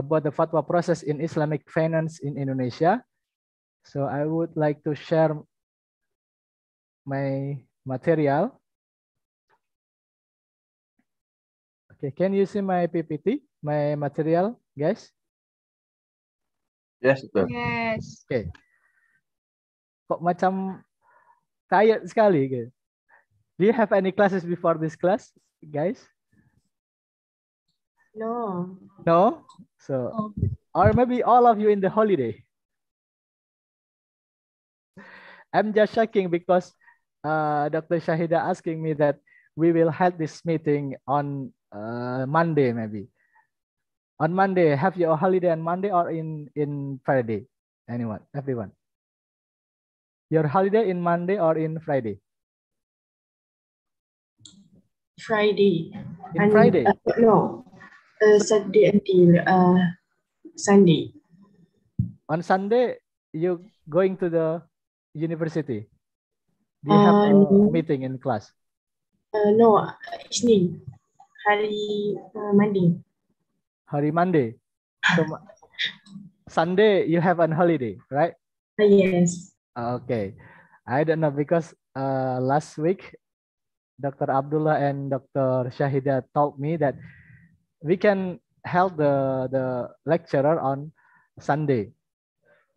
about the fatwa process in Islamic finance in Indonesia. So I would like to share my material. Okay, can you see my PPT, my material, guys? Yes, sir. Yes. Okay. Kok macam tired sekali gitu. Do you have any classes before this class, guys? No. No? So, or maybe all of you in the holiday. I'm just checking because uh, Dr. Shahida asking me that we will have this meeting on uh, Monday maybe. On Monday, have your holiday on Monday or in, in Friday? Anyone, everyone. Your holiday in Monday or in Friday? Friday. In and, Friday? Uh, no, Uh, Saturday until uh, Sunday. On Sunday, you going to the university? Do you have um, a meeting in class? Uh, no, Isnin. Hari uh, Monday. Hari Monday. So Sunday you have a holiday, right? Ah, yes. Okay. I don't know because uh, last week Dr. Abdullah and Dr. Shahida told me that we can help the the lecturer on Sunday.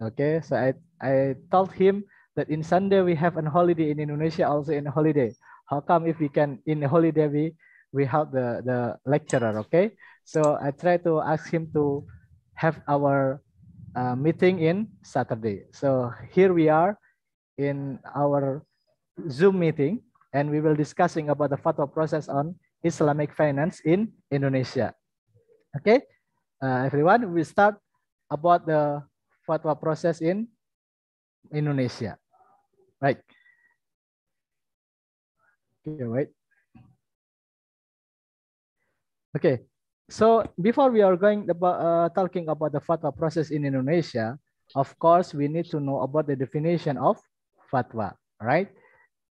Okay, so I I told him that in Sunday we have an holiday in Indonesia also in holiday. How come if we can in holiday we we help the the lecturer? Okay, so I try to ask him to have our uh, meeting in Saturday. So here we are in our Zoom meeting, and we will discussing about the photo process on Islamic finance in Indonesia. Okay, uh, everyone, we start about the fatwa process in Indonesia. Right. Okay, wait. Okay, so before we are going about uh, talking about the fatwa process in Indonesia, of course, we need to know about the definition of fatwa, right?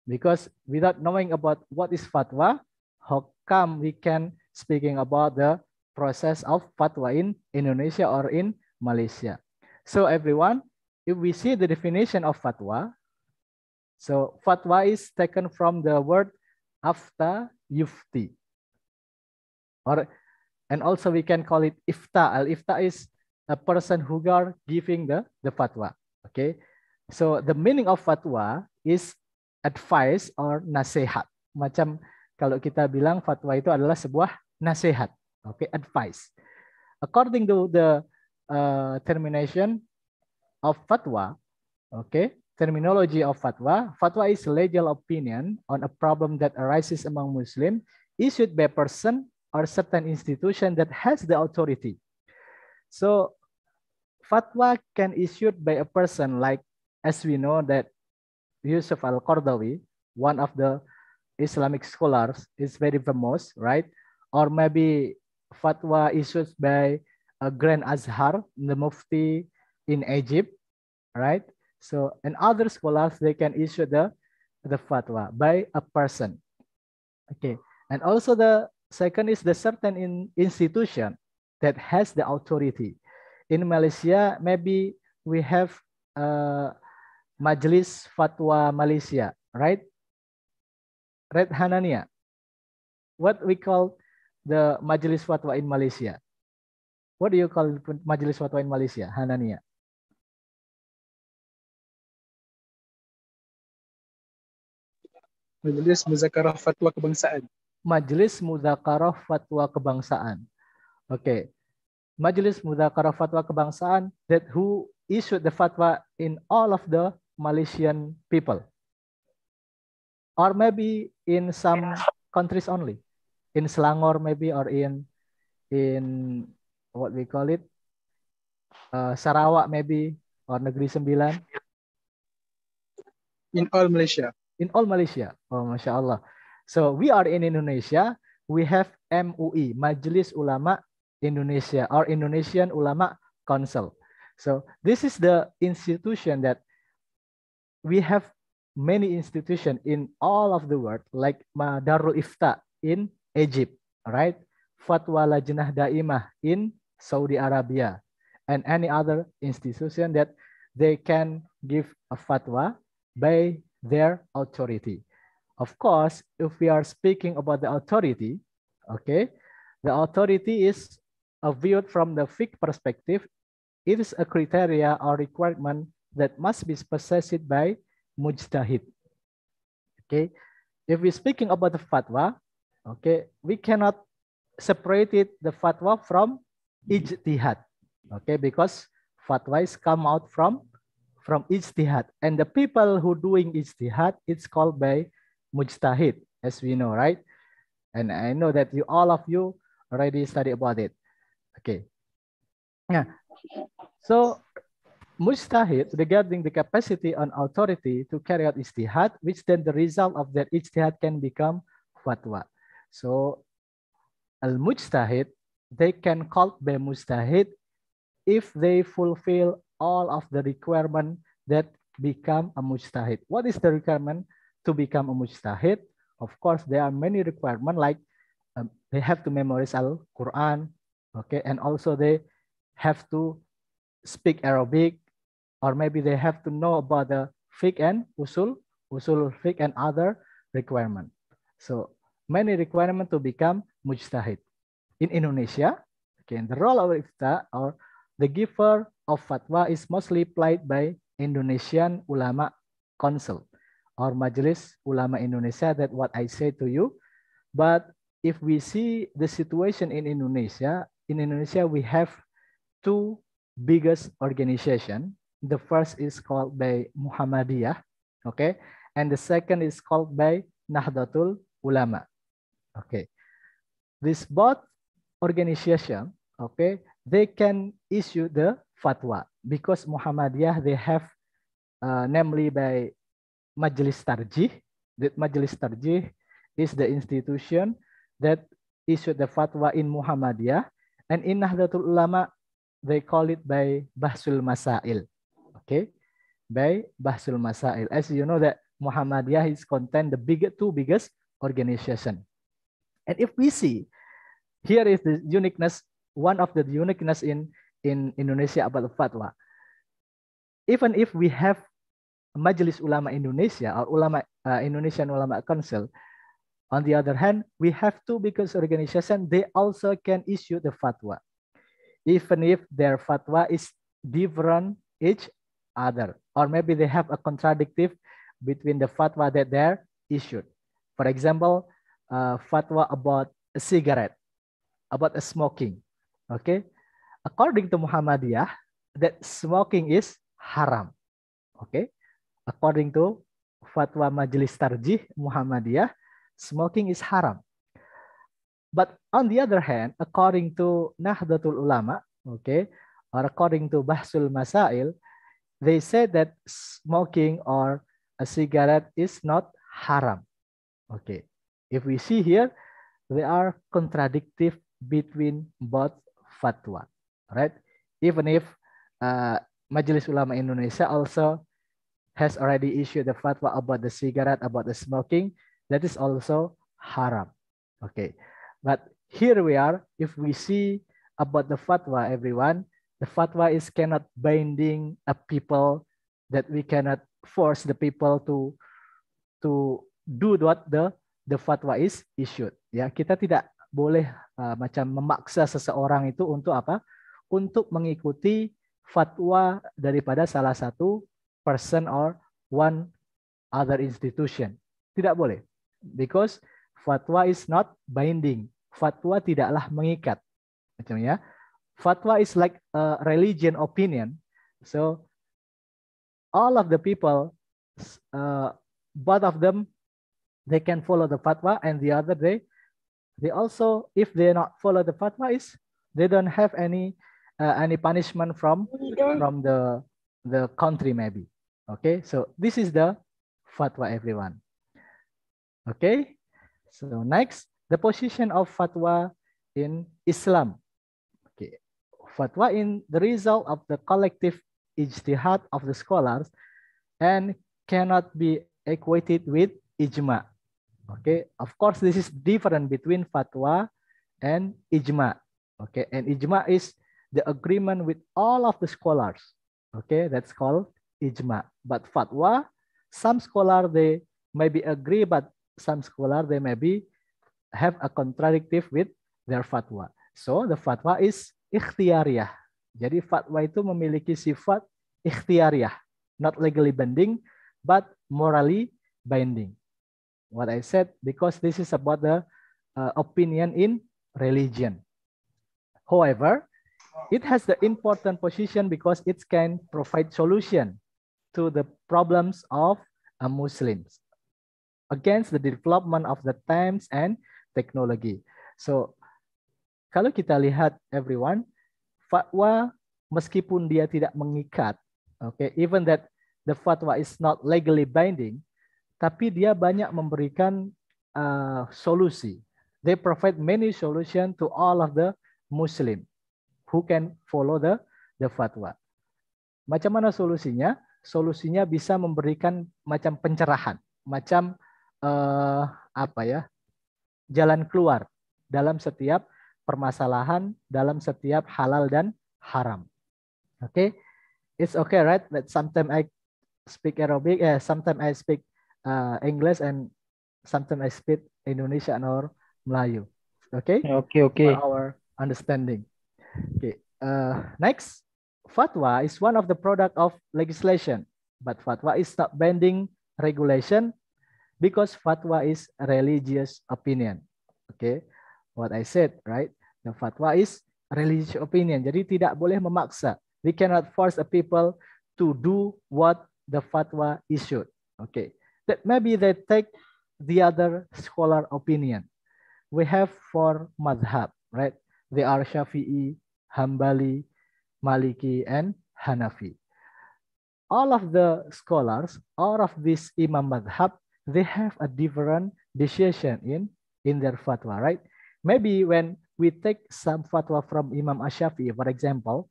Because without knowing about what is fatwa, how come we can speaking about the process of fatwa in Indonesia or in Malaysia. So everyone, if we see the definition of fatwa, so fatwa is taken from the word afta yufti. Or, and also we can call it ifta. Al-ifta is a person who are giving the, the fatwa. Okay. So the meaning of fatwa is advice or nasihat. Macam kalau kita bilang fatwa itu adalah sebuah nasihat, okay, advice. According to the uh, termination of fatwa, okay, terminology of fatwa, fatwa is legal opinion on a problem that arises among Muslim issued by person or certain institution that has the authority. So fatwa can issued by a person like as we know that Yusuf al-Qardawi, one of the Islamic scholars is very famous, right? Or maybe fatwa issued by a uh, Grand Azhar, the Mufti in Egypt, right? So, and other scholars, they can issue the, the fatwa by a person. Okay. And also the second is the certain in institution that has the authority. In Malaysia, maybe we have uh, Majlis Fatwa Malaysia, right? Red Hanania, what we call the Majelis Fatwa in Malaysia. What do you call Majelis Fatwa in Malaysia, Hanania? Majelis Muzakarah Fatwa Kebangsaan. Majelis Muzakarah Fatwa Kebangsaan. Oke. Okay. Majelis Muzakarah Fatwa Kebangsaan that who issued the fatwa in all of the Malaysian people or maybe in some countries only in Selangor maybe or in in what we call it uh, Sarawak maybe or negeri sembilan in all Malaysia in all Malaysia oh masya Allah so we are in Indonesia we have MUI Majelis Ulama Indonesia or Indonesian Ulama Council so this is the institution that we have many institutions in all of the world, like Darul Ifta in Egypt, right? Fatwa Lajnah Daimah in Saudi Arabia, and any other institution that they can give a fatwa by their authority. Of course, if we are speaking about the authority, okay, the authority is viewed from the fiqh perspective. It is a criteria or requirement that must be possessed by mujtahid. Okay, if we're speaking about the fatwa, okay, we cannot separate it, the fatwa from ijtihad. Okay, because fatwas come out from from ijtihad, and the people who doing ijtihad, it's called by mujtahid, as we know, right? And I know that you all of you already study about it. Okay. Yeah. So Mustahid regarding the capacity and authority to carry out ijtihad, which then the result of that ijtihad can become fatwa. So al-mujtahid, they can call be mustahid if they fulfill all of the requirement that become a mujtahid. What is the requirement to become a mujtahid? Of course, there are many requirements like um, they have to memorize Al-Quran, okay, and also they have to speak Arabic, or maybe they have to know about the fiqh and usul, usul fiqh and other requirement. So many requirement to become mujtahid in Indonesia. Okay, and the role of ifta or the giver of fatwa is mostly played by Indonesian ulama council or majlis ulama Indonesia. That what I say to you. But if we see the situation in Indonesia, in Indonesia we have two biggest organization The first is called by Muhammadiyah, okay? And the second is called by Nahdlatul Ulama. Okay. This both organization, okay, they can issue the fatwa because Muhammadiyah they have uh, namely by Majlis Tarjih. That Majlis Tarjih is the institution that issued the fatwa in Muhammadiyah and in Nahdlatul Ulama they call it by Bahsul Masail okay, by Bahsul Masail. As you know that Muhammadiyah is content the biggest two biggest organization. And if we see, here is the uniqueness, one of the uniqueness in, in Indonesia about the fatwa. Even if we have Majelis Ulama Indonesia or Ulama uh, Indonesian Ulama Council, on the other hand, we have two biggest organization, they also can issue the fatwa. Even if their fatwa is different each other. Or maybe they have a contradictive between the fatwa that they're issued. For example, a fatwa about a cigarette, about a smoking. Okay, according to Muhammadiyah, that smoking is haram. Okay, according to fatwa Majelis Tarjih Muhammadiyah, smoking is haram. But on the other hand, according to Nahdlatul Ulama, okay, or according to Bahsul Masail, they said that smoking or a cigarette is not haram. Okay, if we see here, they are contradictory between both fatwa, right? Even if uh, Majelis Ulama Indonesia also has already issued the fatwa about the cigarette, about the smoking, that is also haram. Okay, but here we are, if we see about the fatwa, everyone, the fatwa is cannot binding a people that we cannot force the people to to do what the the fatwa is issued ya kita tidak boleh uh, macam memaksa seseorang itu untuk apa untuk mengikuti fatwa daripada salah satu person or one other institution tidak boleh because fatwa is not binding fatwa tidaklah mengikat macam ya fatwa is like a religion opinion. So all of the people, uh, both of them, they can follow the fatwa, and the other day, they also, if they not follow the fatwa, is they don't have any uh, any punishment from from the the country maybe. Okay, so this is the fatwa everyone. Okay, so next the position of fatwa in Islam in the result of the collective ijtihad of the scholars and cannot be equated with ijma. Okay, of course, this is different between fatwa and ijma. Okay, and ijma is the agreement with all of the scholars. Okay, that's called ijma. But fatwa, some scholar they maybe agree, but some scholar they maybe have a contradictive with their fatwa. So the fatwa is ikhtiariah. Jadi fatwa itu memiliki sifat ikhtiariah, not legally binding, but morally binding. What I said because this is about the uh, opinion in religion. However, it has the important position because it can provide solution to the problems of uh, Muslims against the development of the times and technology. So kalau kita lihat everyone, fatwa meskipun dia tidak mengikat, oke, okay, even that the fatwa is not legally binding, tapi dia banyak memberikan uh, solusi. They provide many solution to all of the Muslim who can follow the the fatwa. Macam mana solusinya? Solusinya bisa memberikan macam pencerahan, macam uh, apa ya? jalan keluar dalam setiap permasalahan dalam setiap halal dan haram. Oke, okay? it's okay, right? That sometimes I speak Arabic, eh, sometimes I speak uh, English, and sometimes I speak Indonesia or Melayu. Oke, okay? oke, okay, oke. Okay. our understanding. Oke, okay. uh, next, fatwa is one of the product of legislation, but fatwa is not binding regulation because fatwa is religious opinion. Okay, what I said, right? The fatwa is religious opinion. Jadi tidak boleh memaksa. We cannot force a people to do what the fatwa issued. Okay. That maybe they take the other scholar opinion. We have four madhab, right? They are Shafi'i, Hambali, Maliki, and Hanafi. All of the scholars, all of these Imam Madhab, they have a different decision in, in their fatwa, right? Maybe when we take some fatwa from Imam Ashafi, for example,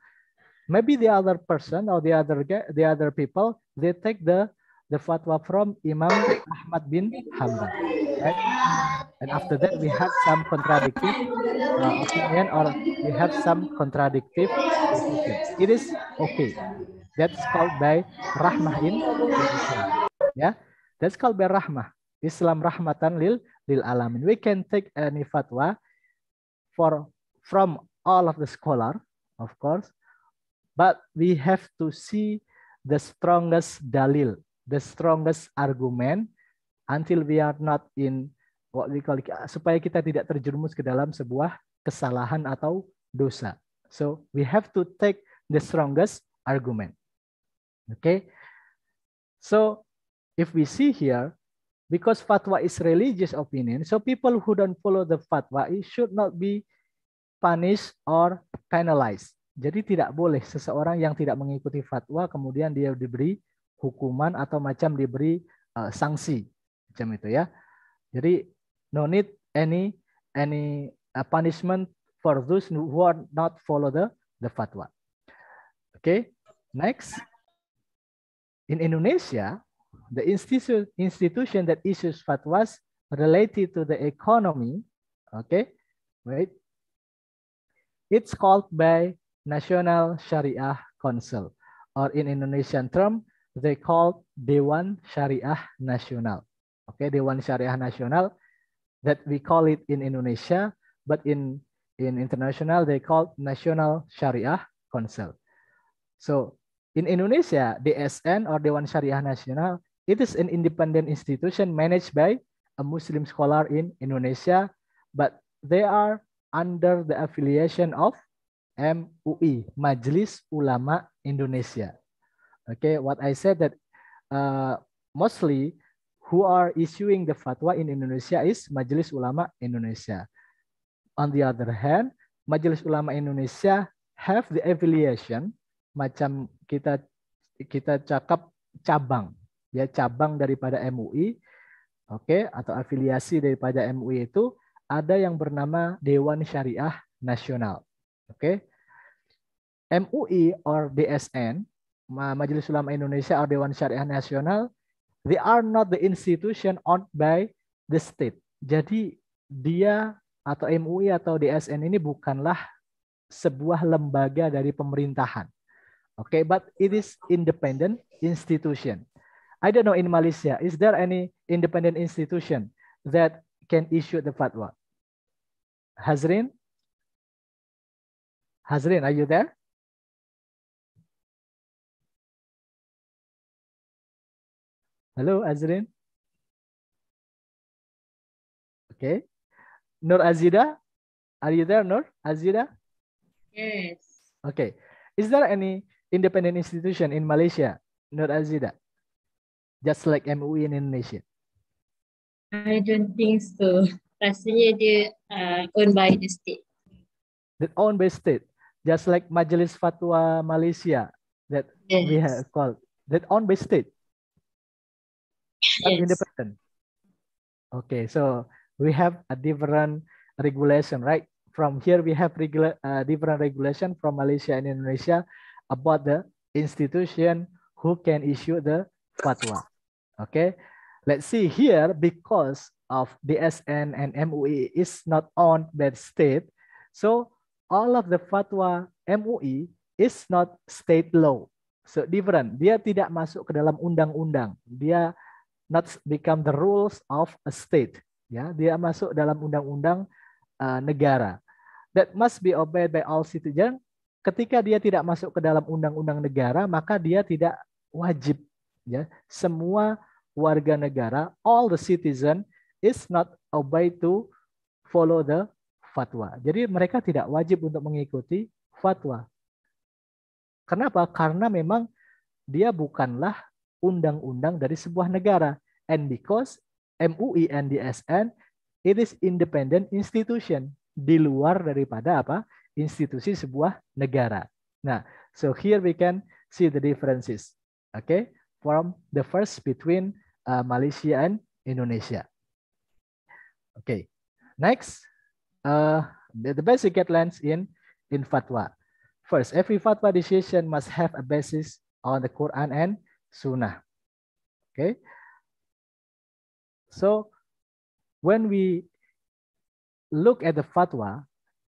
maybe the other person or the other the other people they take the the fatwa from Imam Ahmad bin Hanbal. Right? And after that we have some contradictory uh, opinion or we have some contradictory opinion. It is okay. That's called by rahmah in Islam. Yeah, that's called by rahmah. Islam rahmatan lil lil alamin. We can take any fatwa for from all of the scholar, of course, but we have to see the strongest dalil, the strongest argument until we are not in what we call supaya kita tidak terjerumus ke dalam sebuah kesalahan atau dosa. So we have to take the strongest argument. Okay. So if we see here, because fatwa is religious opinion, so people who don't follow the fatwa it should not be punished or penalized. Jadi tidak boleh seseorang yang tidak mengikuti fatwa kemudian dia diberi hukuman atau macam diberi uh, sanksi macam itu ya. Jadi no need any any uh, punishment for those who are not follow the the fatwa. Oke, okay, next. In Indonesia, the institu institution that issues fatwas related to the economy, okay, right? It's called by National Sharia Council, or in Indonesian term, they call Dewan Syariah Nasional. Okay, Dewan Syariah Nasional that we call it in Indonesia, but in, in international, they call National Shariah Council. So in Indonesia, DSN or Dewan Syariah Nasional It is an independent institution managed by a Muslim scholar in Indonesia, but they are under the affiliation of MUI, Majelis Ulama Indonesia. Okay, what I said that uh, mostly who are issuing the fatwa in Indonesia is Majelis Ulama Indonesia. On the other hand, Majelis Ulama Indonesia have the affiliation macam kita kita cakap cabang ya cabang daripada MUI, oke okay, atau afiliasi daripada MUI itu ada yang bernama Dewan Syariah Nasional, oke. Okay? MUI or DSN, Majelis Ulama Indonesia or Dewan Syariah Nasional, they are not the institution owned by the state. Jadi dia atau MUI atau DSN ini bukanlah sebuah lembaga dari pemerintahan. Oke, okay, but it is independent institution. I don't know in Malaysia, is there any independent institution that can issue the fatwa? Hazrin? Hazrin, are you there? Hello, Hazrin? Okay. Nur Azida, are you there, Nur Azida? Yes. Okay. Is there any independent institution in Malaysia, Nur Azida? just like MOE in Indonesia? I don't think so. Rasanya dia uh, owned by the state. That owned by state, just like Majelis Fatwa Malaysia that yes. we have called that owned by state, yes. independent. Okay, so we have a different regulation, right? From here we have regular uh, different regulation from Malaysia and Indonesia about the institution who can issue the fatwa. Okay, let's see here because of DSN and MUI e is not on that state. So all of the fatwa MUI e is not state law. So different. Dia tidak masuk ke dalam undang-undang. Dia not become the rules of a state. Ya, dia masuk dalam undang-undang uh, negara. That must be obeyed by all citizens. Ketika dia tidak masuk ke dalam undang-undang negara, maka dia tidak wajib. Ya, semua warga negara, all the citizen is not obeyed to follow the fatwa. Jadi mereka tidak wajib untuk mengikuti fatwa. Kenapa? Karena memang dia bukanlah undang-undang dari sebuah negara. And because MUI and DSN, it is independent institution di luar daripada apa institusi sebuah negara. Nah, so here we can see the differences. Okay, from the first between uh, Malaysia and Indonesia. Okay, next, uh, the, the basic guidelines in, in fatwa. First, every fatwa decision must have a basis on the Quran and Sunnah. Okay, so when we look at the fatwa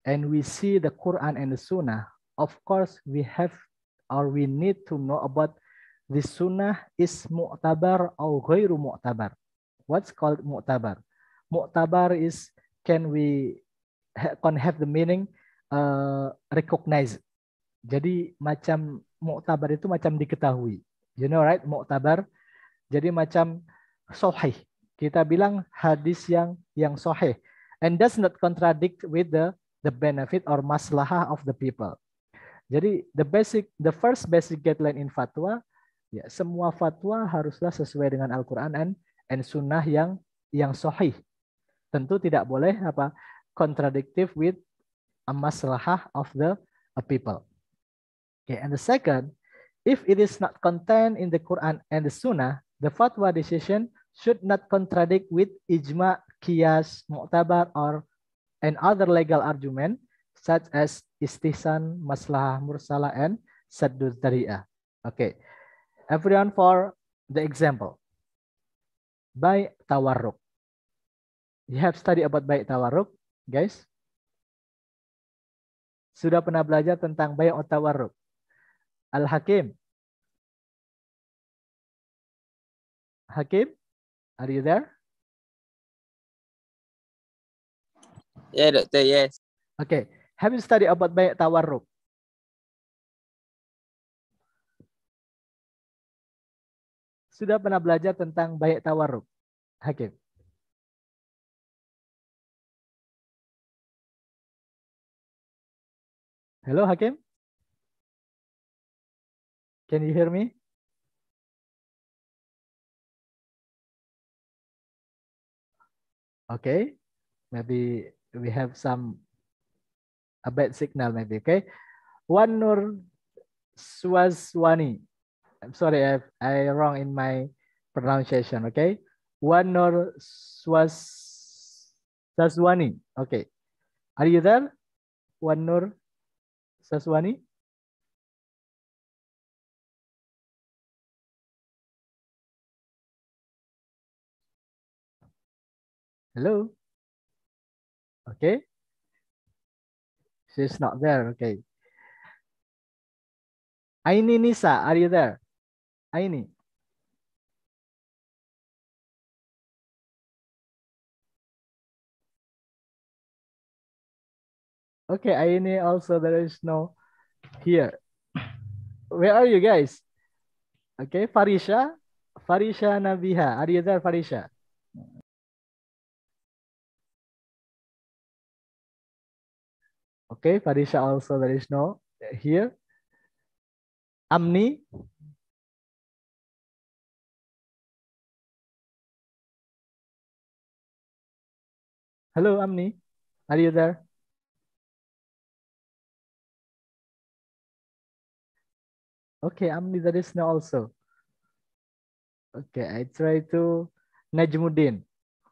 and we see the Quran and the Sunnah, of course, we have or we need to know about this sunnah is mu'tabar or ghairu mu'tabar. What's called mu'tabar? Mu'tabar is can we can have the meaning uh, recognize. Jadi macam mu'tabar itu macam diketahui. You know right, mu'tabar. Jadi macam sahih. Kita bilang hadis yang yang sahih and does not contradict with the the benefit or maslahah of the people. Jadi the basic the first basic guideline in fatwa Ya, semua fatwa haruslah sesuai dengan Al-Qur'an dan and sunnah yang yang sahih. Tentu tidak boleh apa kontradiktif with a maslahah of the people. Okay, and the second, if it is not contained in the Quran and the Sunnah, the fatwa decision should not contradict with ijma, kias, mu'tabar, or and other legal argument such as istisan, maslahah, mursalah, and saddu dari'ah. Okay, everyone for the example. By Tawarruk. You have study about Baik Tawarruk, guys? Sudah pernah belajar tentang Baik Tawarruk? Al-Hakim. Hakim, are you there? Yeah, doctor, yes. Okay. Have you studied about Baik Tawarruk? sudah pernah belajar tentang baik tawaruk? Hakim. Hello, Hakim. Can you hear me? Okay, maybe we have some a bad signal, maybe. Okay, one nur Swaswani. I'm sorry, I, I wrong in my pronunciation. Okay, one nor swas Saswani. Okay, are you there? One nor Saswani. Hello. Okay. She's not there. Okay. Aini Nisa, are you there? aini ah, Okay, Aini ah, also there is no here. Where are you guys? Okay, Farisha. Farisha Nabiha. Are you there, Farisha? Okay, Farisha also there is no here. Amni. Hello, Amni. Are you there? Okay, Amni, That is now also. Okay, I try to Najmuddin.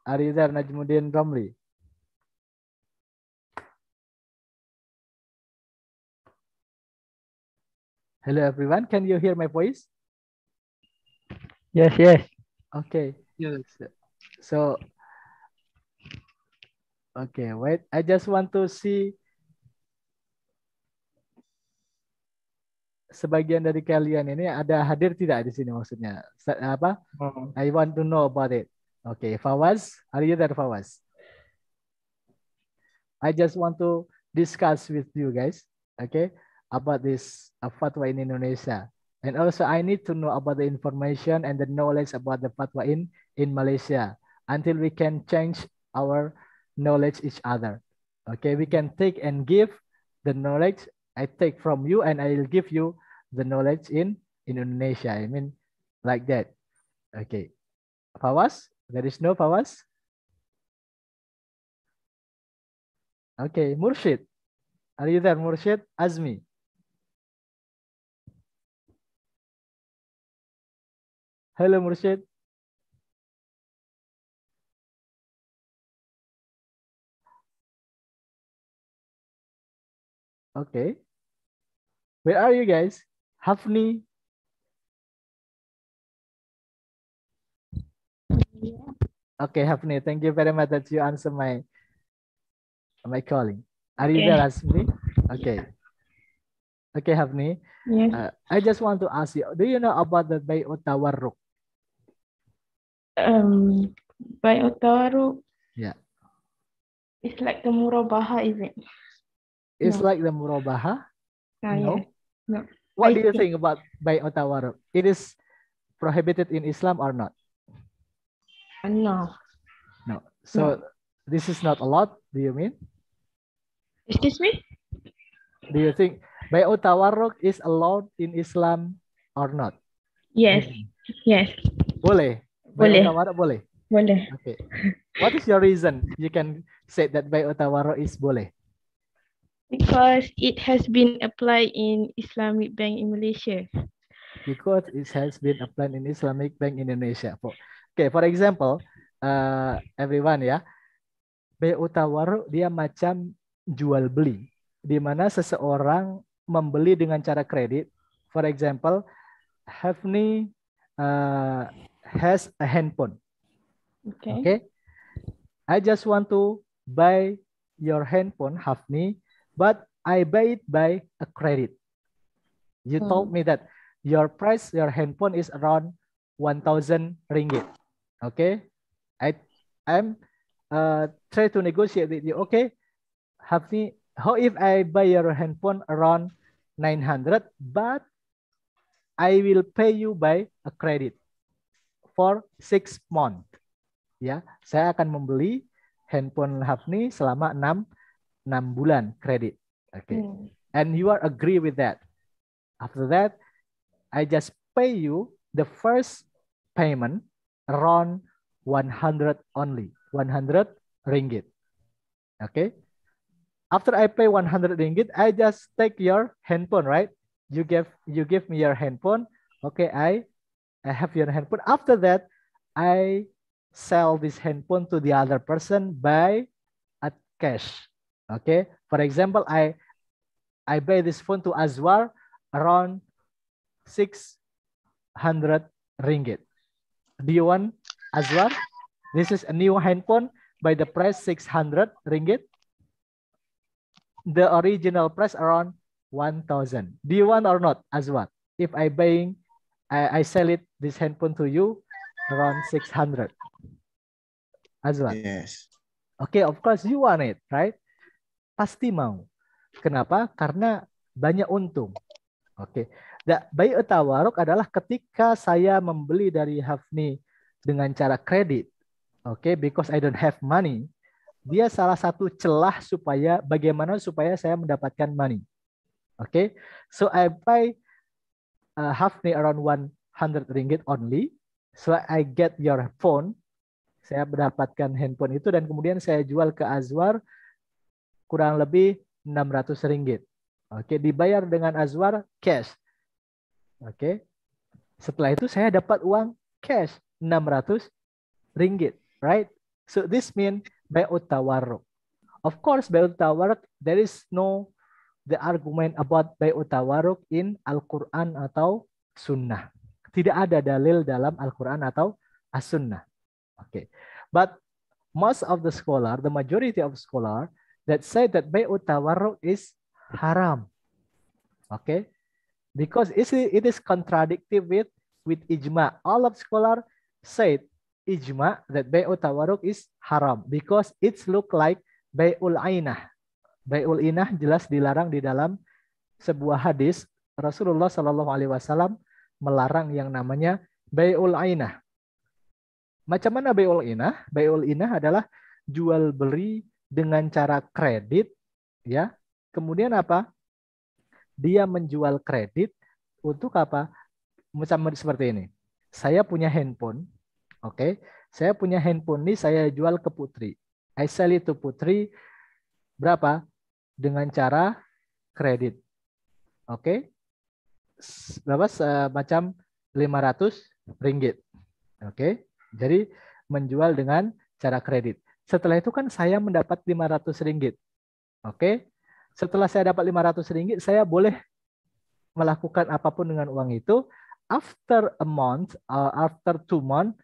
Are you there, Najmuddin Romli? Hello, everyone. Can you hear my voice? Yes, yes. Okay. Yes. So Okay, wait. I just want to see sebagian dari kalian ini ada hadir tidak di sini maksudnya apa? Hmm. I want to know about it. Okay, Fawaz, are you there, Fawaz? I just want to discuss with you guys, okay, about this uh, fatwa in Indonesia. And also I need to know about the information and the knowledge about the fatwa in, in Malaysia until we can change our knowledge each other. Okay, we can take and give the knowledge I take from you and I'll give you the knowledge in, Indonesia. I mean, like that. Okay. Fawas? There is no Fawas? Okay. Murshid. Are you there, Murshid? Azmi. Hello, Murshid. Okay. Where are you guys? Hafni. Yeah. Okay, Hafni, thank you very much that you answer my my calling. Are you okay. there, Hafni? Okay. Okay, Hafni. Yeah. Uh, I just want to ask you, do you know about the Bay Otawaruk? Um, Bay Otawaruk? Yeah. It's like the Murabaha, is it? It's no. like the murabaha. Ah, no. Yeah. no. What I do you think, about by otawaru? It is prohibited in Islam or not? Uh, no. No. So no. this is not a lot. Do you mean? Excuse me. Do you think by otawaruk is allowed in Islam or not? Yes. Mm-hmm. Yes. Boleh. Boleh. Otawaruk boleh. Boleh. Okay. What is your reason you can say that by otawaruk is boleh? Because it has been applied in Islamic Bank in Malaysia. Because it has been applied in Islamic Bank Indonesia. For, okay, for example, uh, everyone ya, BU tawar dia macam jual beli, di mana seseorang membeli dengan cara kredit. For example, Hafni uh, has a handphone. Okay. okay. I just want to buy your handphone, Hafni, but I buy it by a credit. You hmm. told me that your price, your handphone is around 1,000 ringgit. Okay, I I'm uh, try to negotiate with you. Okay, Hafni, how if I buy your handphone around 900, but I will pay you by a credit for six month. Ya, saya akan membeli handphone Hafni selama enam 6 bulan kredit. Oke. Okay. Hmm. And you are agree with that. After that, I just pay you the first payment around 100 only, 100 ringgit. Okay. After I pay 100 ringgit, I just take your handphone, right? You give you give me your handphone. Okay, I I have your handphone. After that, I sell this handphone to the other person by at cash. Okay. For example, I I buy this phone to Azwar around 600 ringgit. Do you want Azwar? This is a new handphone by the price 600 ringgit. The original price around 1000. Do you want or not Azwar? If I buying, I, I sell it this handphone to you around 600 Azwar. Yes. Okay, of course you want it, right? pasti mau. Kenapa? Karena banyak untung. Oke. Okay. bayi adalah ketika saya membeli dari Hafni dengan cara kredit. Oke, okay, because I don't have money. Dia salah satu celah supaya bagaimana supaya saya mendapatkan money. Oke. Okay. So I buy uh, Hafni around 100 ringgit only. So I get your phone. Saya mendapatkan handphone itu dan kemudian saya jual ke Azwar kurang lebih 600 ringgit. Oke, dibayar dengan Azwar cash. Oke. Setelah itu saya dapat uang cash 600 ringgit, right? So this mean bai'ut Of course, bai'ut there is no the argument about bai'ut in Al-Qur'an atau sunnah. Tidak ada dalil dalam Al-Qur'an atau as-sunnah. Oke. Okay. But most of the scholar, the majority of scholar, that say that bay'u tawarruk is haram. Okay? Because it is contradictory with with ijma. All of scholar said ijma that bay'u tawarruk is haram because it look like bay'ul ainah. Bay'ul inah jelas dilarang di dalam sebuah hadis Rasulullah Shallallahu alaihi wasallam melarang yang namanya bay'ul ainah. Macam mana bay'ul inah? Bay'ul inah adalah jual beli dengan cara kredit ya. Kemudian apa? Dia menjual kredit untuk apa? Macam seperti ini. Saya punya handphone, oke. Okay? Saya punya handphone ini saya jual ke Putri. I sell it Putri berapa? Dengan cara kredit. Oke. Okay? Berapa macam 500 ringgit. Oke. Okay? Jadi menjual dengan cara kredit. Setelah itu kan saya mendapat 500 ringgit. Oke. Setelah saya dapat 500 ringgit, saya boleh melakukan apapun dengan uang itu. After a month, uh, after two months,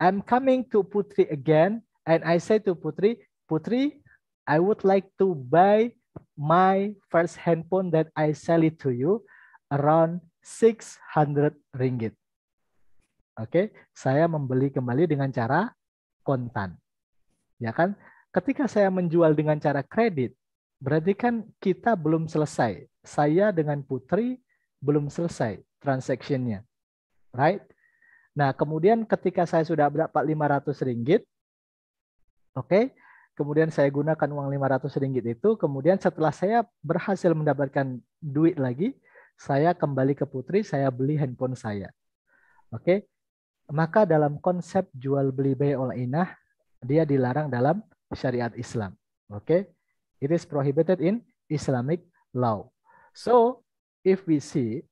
I'm coming to Putri again and I say to Putri, Putri, I would like to buy my first handphone that I sell it to you around 600 ringgit. Oke, okay? saya membeli kembali dengan cara kontan. Ya kan? Ketika saya menjual dengan cara kredit, berarti kan kita belum selesai. Saya dengan Putri belum selesai transaksinya, Right? Nah, kemudian ketika saya sudah dapat 500 ringgit, oke, okay, kemudian saya gunakan uang 500 ringgit itu, kemudian setelah saya berhasil mendapatkan duit lagi, saya kembali ke Putri, saya beli handphone saya. Oke, okay? maka dalam konsep jual beli bayi oleh inah, dia dilarang dalam syariat Islam. Okay, it is prohibited in Islamic law. So if we see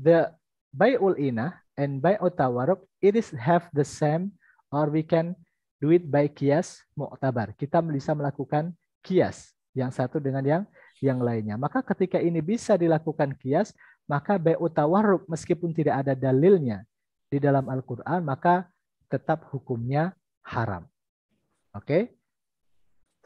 the bayul inah and by tawaruk, it is have the same or we can do it by kias mu'tabar. Kita bisa melakukan kias yang satu dengan yang yang lainnya. Maka ketika ini bisa dilakukan kias, maka bai'ut tawaruk meskipun tidak ada dalilnya di dalam Al-Qur'an, maka tetap hukumnya haram. Oke. Okay?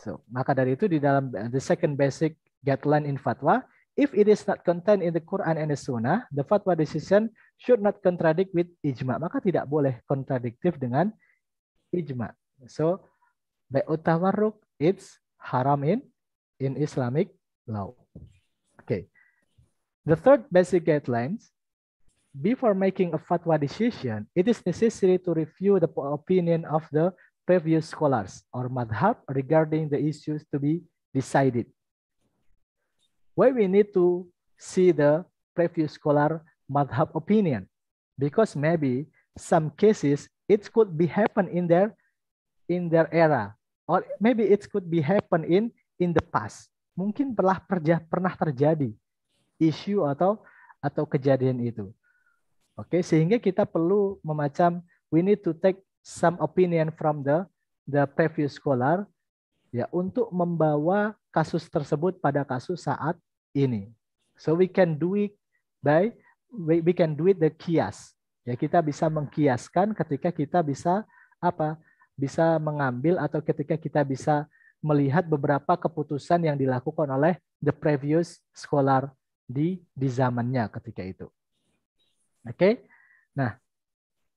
So, maka dari itu di dalam the second basic guideline in fatwa, if it is not contained in the Quran and the Sunnah, the fatwa decision should not contradict with ijma. Maka tidak boleh kontradiktif dengan ijma. So, by Utawaruk, it's haram in in Islamic law. Okay. The third basic guidelines before making a fatwa decision, it is necessary to review the opinion of the previous scholars or madhab regarding the issues to be decided. Why we need to see the previous scholar madhab opinion? Because maybe some cases it could be happen in their in their era or maybe it could be happen in in the past. Mungkin pernah pernah terjadi issue atau atau kejadian itu. Oke, okay, sehingga kita perlu memacam we need to take some opinion from the the previous scholar ya untuk membawa kasus tersebut pada kasus saat ini. So we can do it by we, can do it the kias. Ya kita bisa mengkiaskan ketika kita bisa apa? bisa mengambil atau ketika kita bisa melihat beberapa keputusan yang dilakukan oleh the previous scholar di di zamannya ketika itu. Oke. Okay? Nah,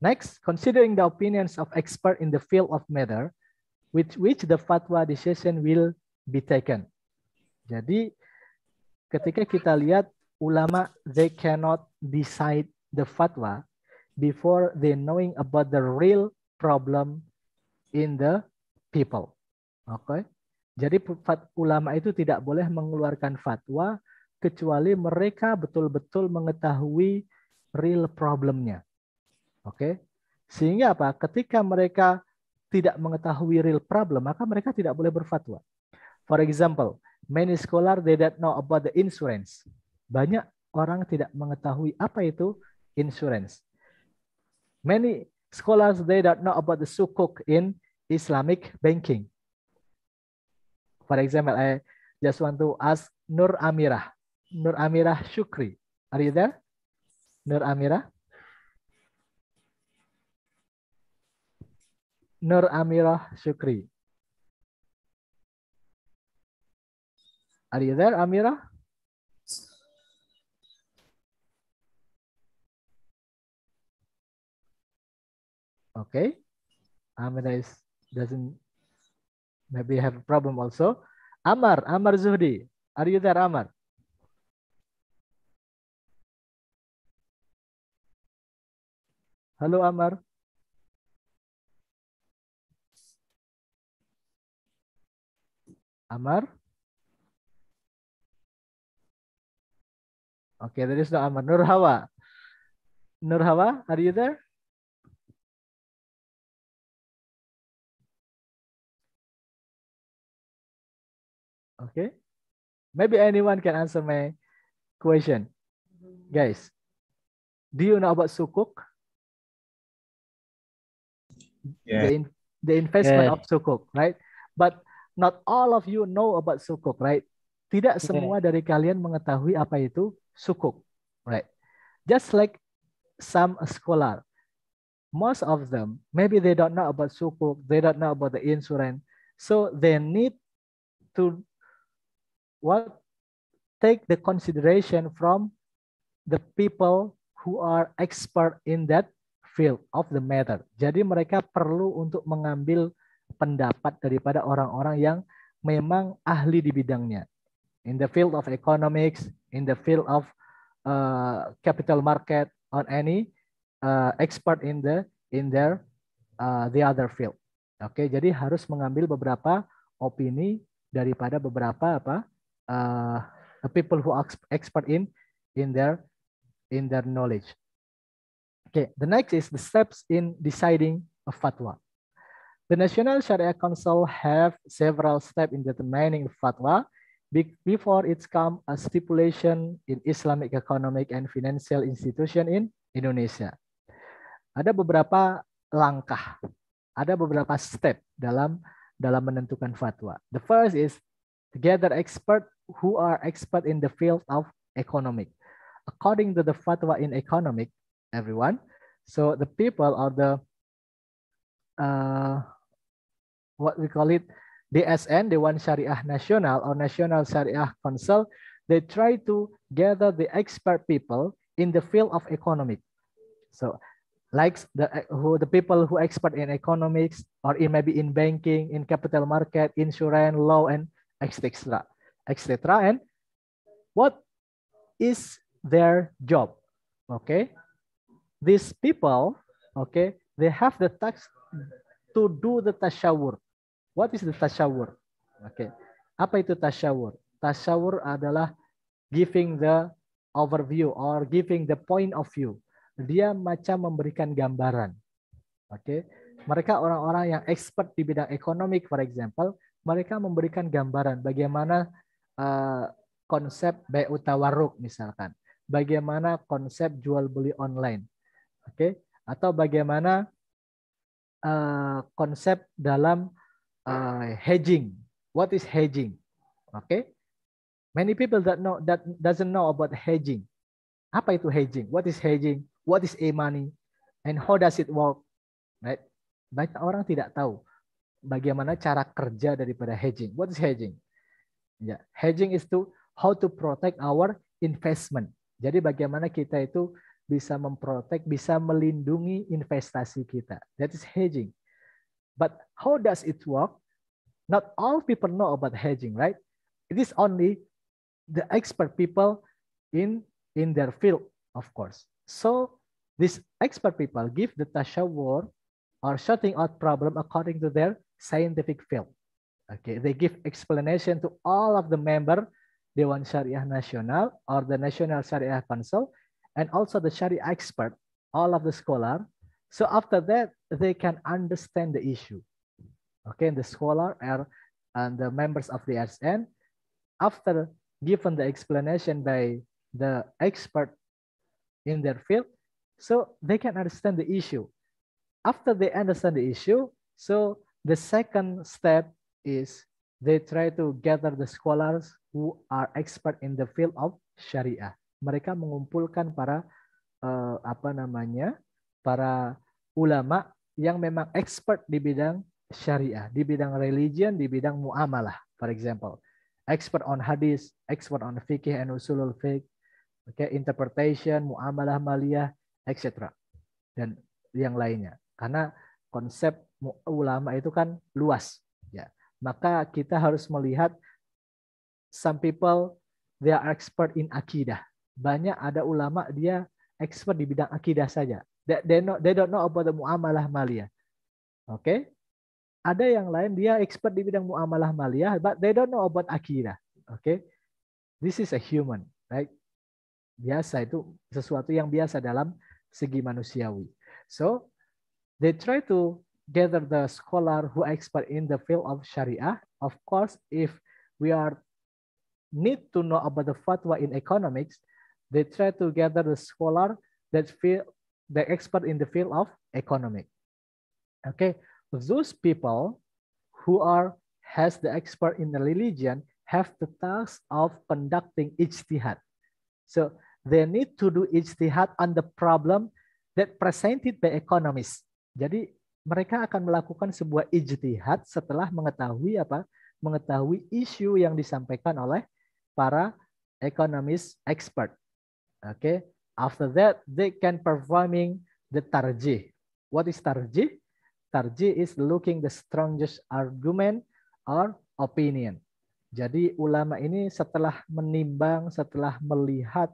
Next, considering the opinions of experts in the field of matter, with which the fatwa decision will be taken. Jadi, ketika kita lihat ulama, they cannot decide the fatwa before they knowing about the real problem in the people. Oke. Okay? Jadi ulama itu tidak boleh mengeluarkan fatwa kecuali mereka betul-betul mengetahui real problemnya. Oke. Sehingga apa? Ketika mereka tidak mengetahui real problem, maka mereka tidak boleh berfatwa. For example, many scholar they don't know about the insurance. Banyak orang tidak mengetahui apa itu insurance. Many scholars they don't know about the sukuk in Islamic banking. For example, I just want to ask Nur Amirah. Nur Amirah Syukri. Are you there? Nur Amirah? Nur Amirah Syukri. Are you there, Amirah? Okay. Amirah is, doesn't maybe have a problem also. Amar, Amar Zuhdi. Are you there, Amar? Hello, Amar. Amar. Okay, there is no Amar. Nur Hawa. Nur Hawa, are you there? Okay. Maybe anyone can answer my question. Guys, do you know about sukuk? Yeah. The, in, the investment yeah. of sukuk, right? But Not all of you know about sukuk, right? Tidak okay. semua dari kalian mengetahui apa itu sukuk, right? Just like some scholar, most of them maybe they don't know about sukuk, they don't know about the insurance, so they need to what take the consideration from the people who are expert in that field of the matter. Jadi mereka perlu untuk mengambil pendapat daripada orang-orang yang memang ahli di bidangnya. In the field of economics, in the field of uh, capital market, on any uh, expert in the in their uh, the other field. Oke, okay, jadi harus mengambil beberapa opini daripada beberapa apa uh, people who expert in in their in their knowledge. Okay, the next is the steps in deciding a fatwa. The National Sharia Council have several steps in determining fatwa before it's come a stipulation in Islamic economic and financial institution in Indonesia. Ada beberapa langkah, ada beberapa step dalam dalam menentukan fatwa. The first is to gather expert who are expert in the field of economic. According to the fatwa in economic, everyone, so the people or the uh, what we call it DSN, Dewan Syariah Nasional or National Syariah Council, they try to gather the expert people in the field of economics. So like the, who, the people who expert in economics or in maybe in banking, in capital market, insurance, law, and etc. etc. And what is their job? Okay. These people, okay, they have the task to do the tashawur What is the tashawur? Oke. Okay. Apa itu tashawur? Tashawur adalah giving the overview or giving the point of view. Dia macam memberikan gambaran. Oke. Okay. Mereka orang-orang yang expert di bidang ekonomi, for example, mereka memberikan gambaran bagaimana uh, konsep BU tawaruk misalkan. Bagaimana konsep jual beli online. Oke. Okay. Atau bagaimana uh, konsep dalam uh, hedging. What is hedging? Okay. Many people that know that doesn't know about hedging. Apa itu hedging? What is hedging? What is e-money? And how does it work? Right? Banyak orang tidak tahu bagaimana cara kerja daripada hedging. What is hedging? yeah. hedging is to how to protect our investment. Jadi bagaimana kita itu bisa memprotek, bisa melindungi investasi kita. That is hedging. But how does it work? Not all people know about hedging, right? It is only the expert people in, in their field, of course. So these expert people give the tashawur or shutting out problem according to their scientific field. Okay, they give explanation to all of the member Dewan Syariah Nasional or the National Syariah Council and also the Sharia expert, all of the scholar so after that, they can understand the issue. Okay, the scholar are, and the members of the SN, after given the explanation by the expert in their field, so they can understand the issue. After they understand the issue, so the second step is they try to gather the scholars who are expert in the field of Sharia. Mereka mengumpulkan para uh, apa namanya para ulama yang memang expert di bidang syariah, di bidang religion, di bidang muamalah, for example. Expert on hadis, expert on fikih and usulul fiqh, okay, interpretation, muamalah maliyah, etc. Dan yang lainnya. Karena konsep ulama itu kan luas. ya Maka kita harus melihat some people they are expert in akidah. Banyak ada ulama dia expert di bidang akidah saja. They, not, they don't know about the muamalah maliyah. Oke. Okay? Ada yang lain dia expert di bidang muamalah maliyah but they don't know about akidah. Oke. Okay? This is a human, right? Biasa itu sesuatu yang biasa dalam segi manusiawi. So, they try to gather the scholar who expert in the field of syariah. Of course, if we are need to know about the fatwa in economics, they try to gather the scholar that feel the expert in the field of economic. Okay, those people who are has the expert in the religion have the task of conducting ijtihad. So they need to do ijtihad on the problem that presented by economists. Jadi mereka akan melakukan sebuah ijtihad setelah mengetahui apa? mengetahui isu yang disampaikan oleh para ekonomis expert. Oke. Okay? After that, they can performing the tarjih. What is tarjih? Tarjih is looking the strongest argument or opinion. Jadi ulama ini setelah menimbang, setelah melihat,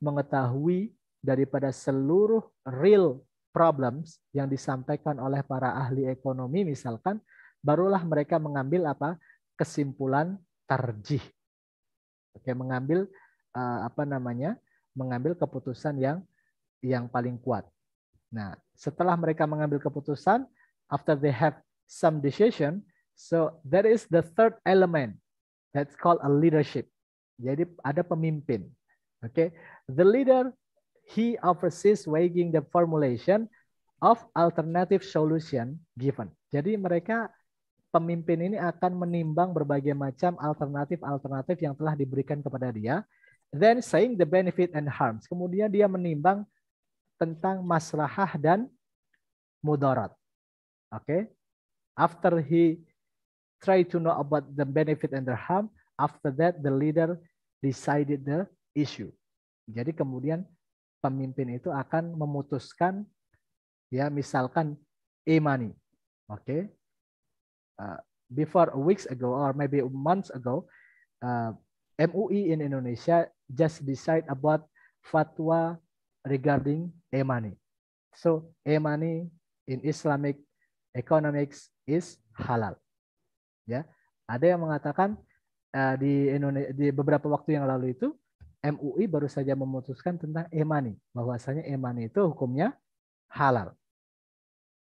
mengetahui daripada seluruh real problems yang disampaikan oleh para ahli ekonomi misalkan, barulah mereka mengambil apa kesimpulan tarjih. Oke, mengambil uh, apa namanya mengambil keputusan yang yang paling kuat. Nah, setelah mereka mengambil keputusan, after they have some decision, so there is the third element that's called a leadership. Jadi ada pemimpin. Okay, the leader he oversees weighing the formulation of alternative solution given. Jadi mereka pemimpin ini akan menimbang berbagai macam alternatif-alternatif yang telah diberikan kepada dia Then saying the benefit and harms. Kemudian dia menimbang tentang maslahah dan mudarat. Oke. Okay? After he try to know about the benefit and the harm, after that the leader decided the issue. Jadi kemudian pemimpin itu akan memutuskan ya misalkan e-money. Oke. Okay? Uh, before weeks ago or maybe months ago, uh, MUI in Indonesia just decide about fatwa regarding e-money. So e-money in Islamic economics is halal. Ya, ada yang mengatakan uh, di Indonesia, di beberapa waktu yang lalu itu MUI baru saja memutuskan tentang e-money, bahwasanya e-money itu hukumnya halal.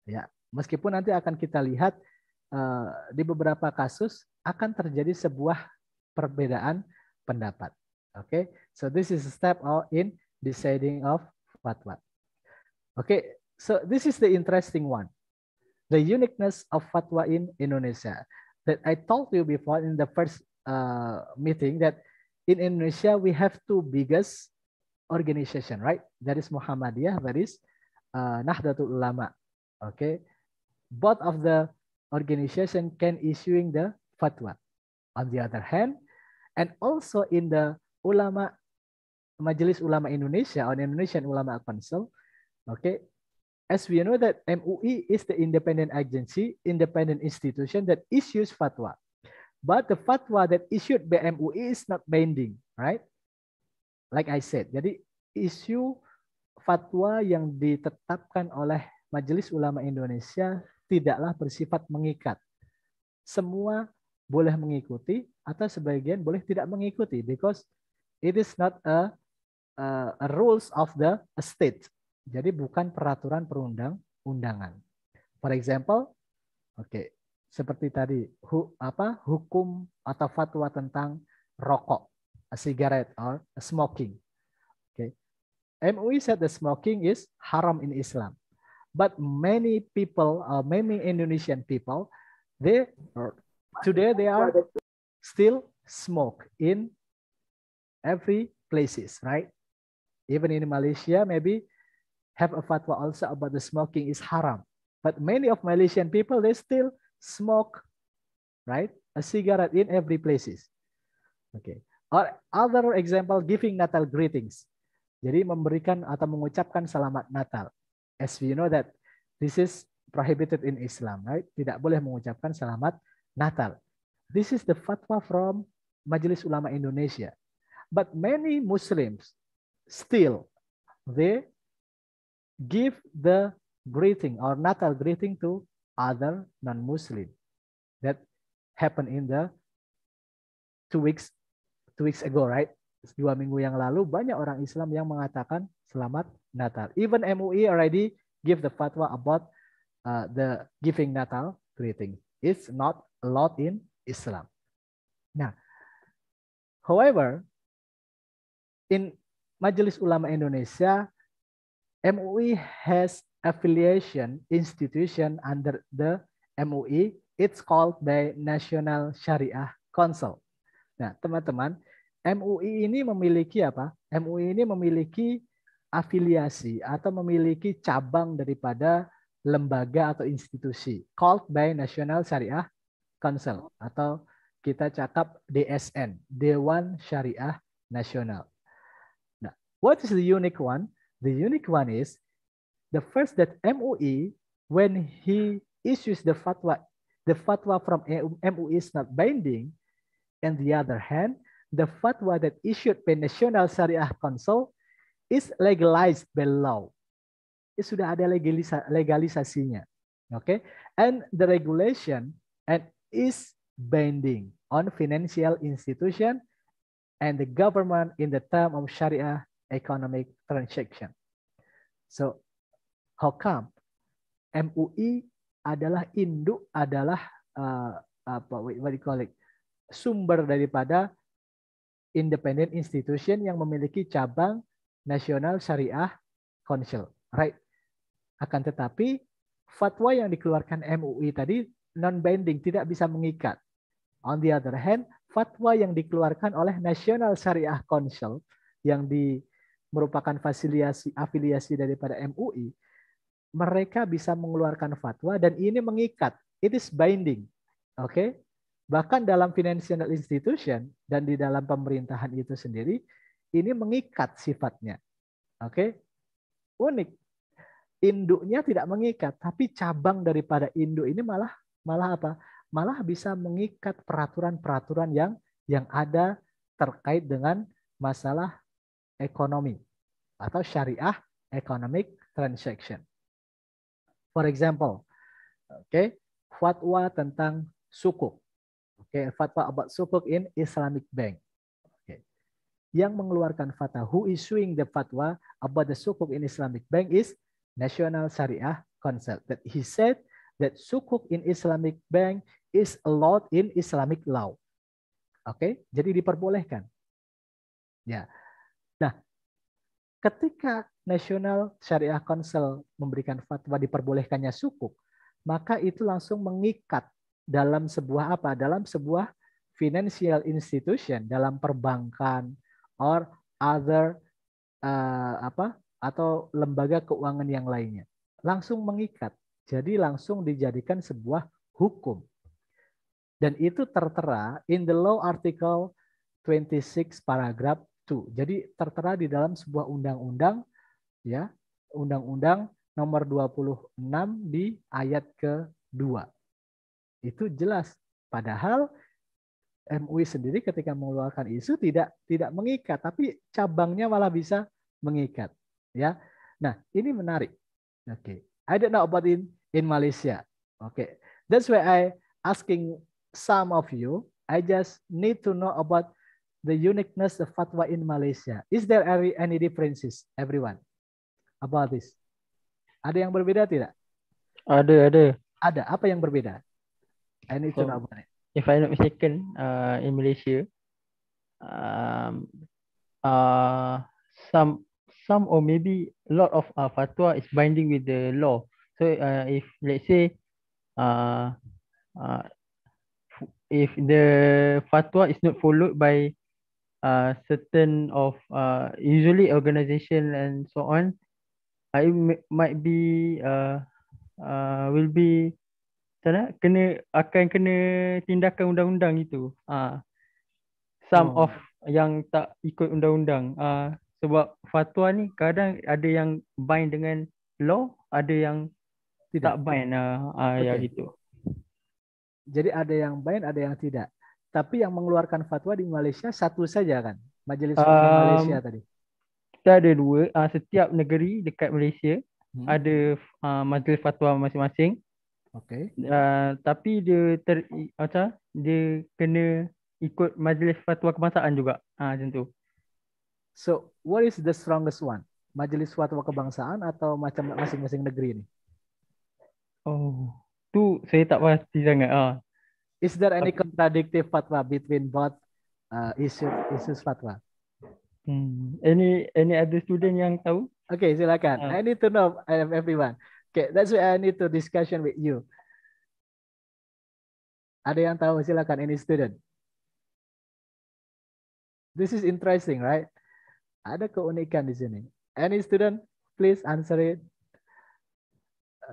Ya, meskipun nanti akan kita lihat uh, di beberapa kasus akan terjadi sebuah perbedaan pendapat. Okay, so this is a step out in deciding of fatwa. Okay, so this is the interesting one. The uniqueness of fatwa in Indonesia that I told you before in the first uh, meeting that in Indonesia we have two biggest organization, right? That is Muhammadiyah, that is uh, Nahdlatul Ulama. Okay, both of the organization can issuing the fatwa. On the other hand, and also in the ulama Majelis Ulama Indonesia on Indonesian Ulama Council. Okay, as we know that MUI e is the independent agency, independent institution that issues fatwa. But the fatwa that issued by MUI e is not binding, right? Like I said, jadi isu fatwa yang ditetapkan oleh Majelis Ulama Indonesia tidaklah bersifat mengikat. Semua boleh mengikuti atau sebagian boleh tidak mengikuti because It is not a, a, a rules of the state. Jadi bukan peraturan perundang-undangan. For example, oke, okay, seperti tadi hu, apa hukum atau fatwa tentang rokok, a cigarette or a smoking. Okay. MUI said the smoking is haram in Islam. But many people, uh, many Indonesian people, they today they are still smoke in every places, right? Even in Malaysia, maybe have a fatwa also about the smoking is haram. But many of Malaysian people, they still smoke, right? A cigarette in every places. Okay. Or other example, giving Natal greetings. Jadi memberikan atau mengucapkan selamat Natal. As we know that this is prohibited in Islam, right? Tidak boleh mengucapkan selamat Natal. This is the fatwa from Majelis Ulama Indonesia. But many Muslims still they give the greeting or Natal greeting to other non-Muslim. That happened in the two weeks two weeks ago, right? Dua minggu yang lalu banyak orang Islam yang mengatakan selamat Natal. Even MUI already give the fatwa about uh, the giving Natal greeting. It's not allowed in Islam. Nah, however, in Majelis Ulama Indonesia, MUI has affiliation institution under the MUI. It's called by National Syariah Council. Nah, teman-teman, MUI ini memiliki apa? MUI ini memiliki afiliasi atau memiliki cabang daripada lembaga atau institusi called by National Syariah Council atau kita cakap DSN, Dewan Syariah Nasional. What is the unique one? The unique one is the first that MUI, e, when he issues the fatwa, the fatwa from MUI e, e is not binding. And the other hand, the fatwa that issued by National Sharia Council is legalized by law. It sudah ada legalisa, legalisasinya. Okay? And the regulation and is binding on financial institution and the government in the term of Sharia economic transaction. So, how come MUI e adalah induk adalah uh, apa what do you call it, sumber daripada independent institution yang memiliki cabang nasional syariah council, right? Akan tetapi fatwa yang dikeluarkan MUI e tadi non-binding, tidak bisa mengikat. On the other hand, fatwa yang dikeluarkan oleh National Syariah Council yang di merupakan fasiliasi afiliasi daripada MUI, mereka bisa mengeluarkan fatwa dan ini mengikat. It is binding. Oke. Okay? Bahkan dalam financial institution dan di dalam pemerintahan itu sendiri ini mengikat sifatnya. Oke. Okay? Unik. Induknya tidak mengikat, tapi cabang daripada induk ini malah malah apa? Malah bisa mengikat peraturan-peraturan yang yang ada terkait dengan masalah Ekonomi atau Syariah Economic Transaction. For example, oke, okay, fatwa tentang sukuk. Oke, okay, fatwa about sukuk in Islamic Bank. Okay. Yang mengeluarkan fatwa, who issuing the fatwa about the sukuk in Islamic Bank is National Syariah Council. That he said that sukuk in Islamic Bank is allowed in Islamic law. Oke, okay? jadi diperbolehkan. Ya, Ketika National Syariah Council memberikan fatwa diperbolehkannya sukuk, maka itu langsung mengikat dalam sebuah apa? Dalam sebuah financial institution, dalam perbankan or other uh, apa? atau lembaga keuangan yang lainnya. Langsung mengikat. Jadi langsung dijadikan sebuah hukum. Dan itu tertera in the law article 26 paragraf itu. Jadi tertera di dalam sebuah undang-undang ya, undang-undang nomor 26 di ayat ke-2. Itu jelas. Padahal MUI sendiri ketika mengeluarkan isu tidak tidak mengikat, tapi cabangnya malah bisa mengikat, ya. Nah, ini menarik. Oke. Okay. I don't know about in in Malaysia. Oke. Okay. That's why I asking some of you, I just need to know about the uniqueness of fatwa in Malaysia. Is there any differences, everyone, about this? Ada yang berbeda tidak? Ada, ada. Ada. Apa yang berbeda? I need to about it. If I not mistaken, uh, in Malaysia, um, uh, some some or maybe a lot of uh, fatwa is binding with the law. So uh, if let's say uh, uh, if the fatwa is not followed by uh, certain of uh, usually organization and so on I might be uh, uh, will be sana kena akan kena tindakan undang-undang itu uh, some oh. of yang tak ikut undang-undang uh, sebab fatwa ni kadang ada yang bind dengan law ada yang tidak ya. bind uh, ah, uh, okay. yang itu jadi ada yang bind ada yang tidak tapi yang mengeluarkan fatwa di Malaysia satu saja kan Majlis Ulama um, ehm, Malaysia tadi kita ada dua uh, setiap negeri dekat Malaysia hmm. ada uh, majlis fatwa masing-masing okey uh, tapi dia ter apa dia kena ikut majlis fatwa kebangsaan juga ah uh, macam so what is the strongest one majlis fatwa kebangsaan atau macam masing-masing negeri ni oh tu saya tak pasti sangat ah uh. Is there any contradictive fatwa between both uh, issues issues fatwa? Hmm. Any any other student yang tahu? Oke, okay, silakan. Uh. I need to know I have everyone. Okay, that's why I need to discussion with you. Ada yang tahu? Silakan. Any student? This is interesting, right? Ada keunikan di sini. Any student, please answer it.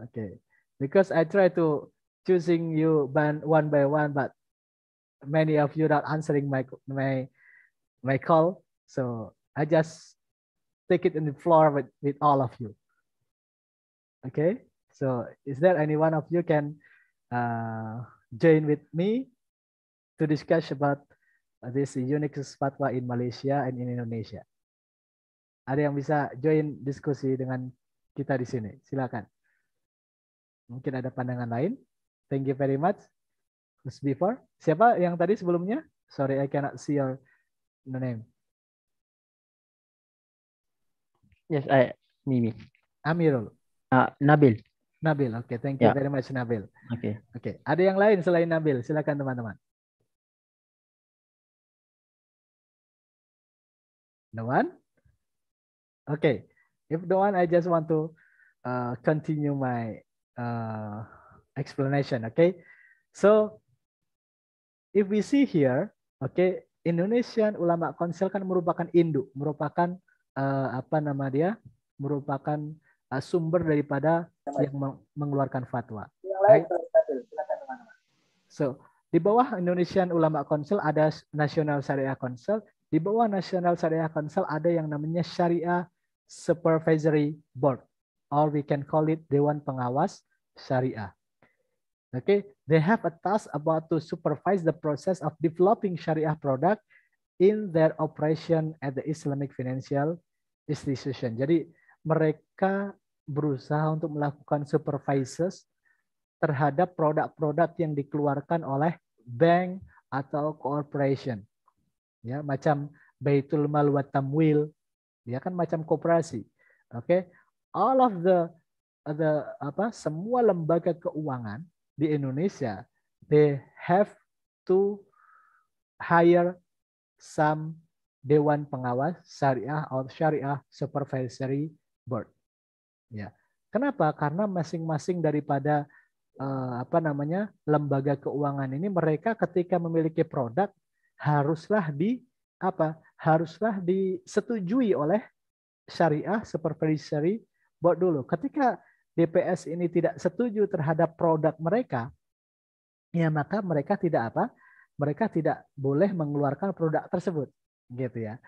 Okay, because I try to choosing you one by one, but many of you not answering my my my call. So I just take it in the floor with, with all of you. Okay. So is there any one of you can uh, join with me to discuss about this unique fatwa in Malaysia and in Indonesia? Ada yang bisa join diskusi dengan kita di sini? Silakan. Mungkin ada pandangan lain? Thank you very much. Who's before? Siapa yang tadi sebelumnya? Sorry, I cannot see your name. Yes, I Mimi. Amirul. Uh, Nabil. Nabil, oke. Okay. Thank you yeah. very much, Nabil. Oke. Okay. Oke. Okay. Ada yang lain selain Nabil? Silakan teman-teman. No one? Okay. If no one, I just want to uh, continue my uh, explanation, okay? So, if we see here, okay, Indonesian Ulama Council kan merupakan induk, merupakan uh, apa nama dia? merupakan uh, sumber daripada yang, mengeluarkan fatwa. Okay? So, di bawah Indonesian Ulama Council ada National Syariah Council, di bawah National Syariah Council ada yang namanya Syariah Supervisory Board or we can call it Dewan Pengawas Syariah. Okay, they have a task about to supervise the process of developing Sharia product in their operation at the Islamic financial institution. Jadi mereka berusaha untuk melakukan supervises terhadap produk-produk yang dikeluarkan oleh bank atau corporation. Ya, macam Baitul Mal wa Tamwil, ya kan macam koperasi. Oke. Okay? All of the the apa semua lembaga keuangan di Indonesia, they have to hire some dewan pengawas syariah atau syariah supervisory board. Ya. Kenapa? Karena masing-masing daripada eh, apa namanya lembaga keuangan ini mereka ketika memiliki produk haruslah di apa? Haruslah disetujui oleh syariah supervisory board dulu. Ketika DPS ini tidak setuju terhadap produk mereka, ya maka mereka tidak apa? Mereka tidak boleh mengeluarkan produk tersebut, gitu ya.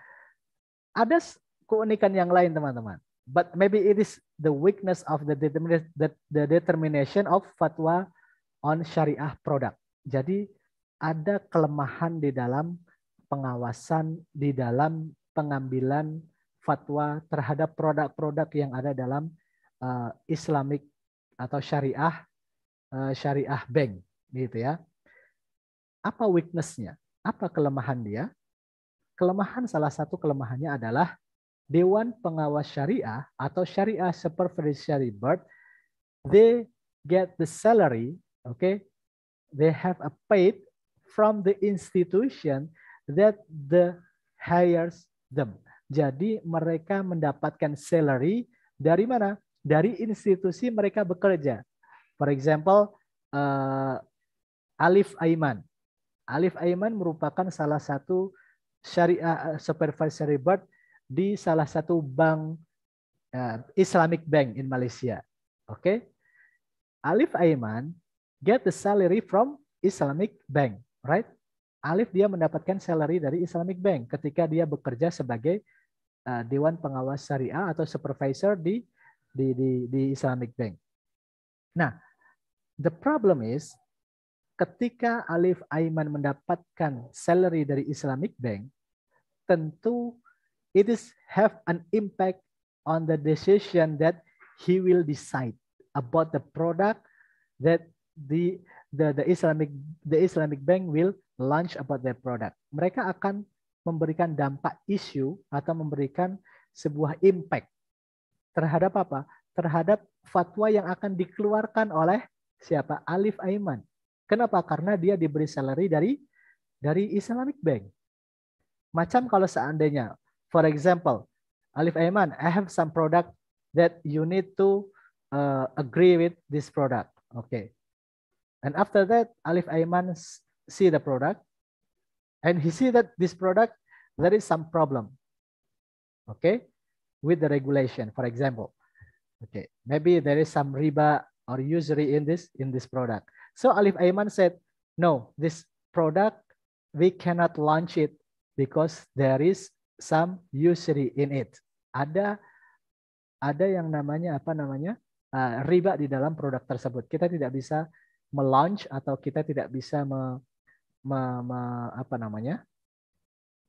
Ada keunikan yang lain teman-teman. But maybe it is the weakness of the, the determination of fatwa on syariah produk. Jadi ada kelemahan di dalam pengawasan, di dalam pengambilan fatwa terhadap produk-produk yang ada dalam uh, Islamic atau syariah uh, syariah bank gitu ya. Apa weaknessnya? Apa kelemahan dia? Kelemahan salah satu kelemahannya adalah Dewan Pengawas Syariah atau Syariah Supervisory Board they get the salary, okay? They have a paid from the institution that the hires them. Jadi mereka mendapatkan salary dari mana? dari institusi mereka bekerja. For example, uh, Alif Aiman. Alif Aiman merupakan salah satu syariah eh, supervisory board di salah satu bank uh, Islamic Bank in Malaysia. Oke. Okay? Alif Aiman get the salary from Islamic Bank, right? Alif dia mendapatkan salary dari Islamic Bank ketika dia bekerja sebagai uh, dewan pengawas syariah atau supervisor di di di, di Islamic Bank. Nah, the problem is ketika Alif Aiman mendapatkan salary dari Islamic Bank, tentu it is have an impact on the decision that he will decide about the product that the the, the Islamic the Islamic Bank will launch about their product. Mereka akan memberikan dampak isu atau memberikan sebuah impact Terhadap apa? Terhadap fatwa yang akan dikeluarkan oleh siapa? Alif Aiman. Kenapa? Karena dia diberi salary dari dari Islamic Bank. Macam kalau seandainya, for example, Alif Aiman, I have some product that you need to uh, agree with this product. Okay. And after that, Alif Aiman see the product and he see that this product there is some problem. Okay with the regulation. For example, okay, maybe there is some riba or usury in this in this product. So Alif Ayman said, no, this product we cannot launch it because there is some usury in it. Ada ada yang namanya apa namanya uh, riba di dalam produk tersebut. Kita tidak bisa melaunch atau kita tidak bisa me, me, me, apa namanya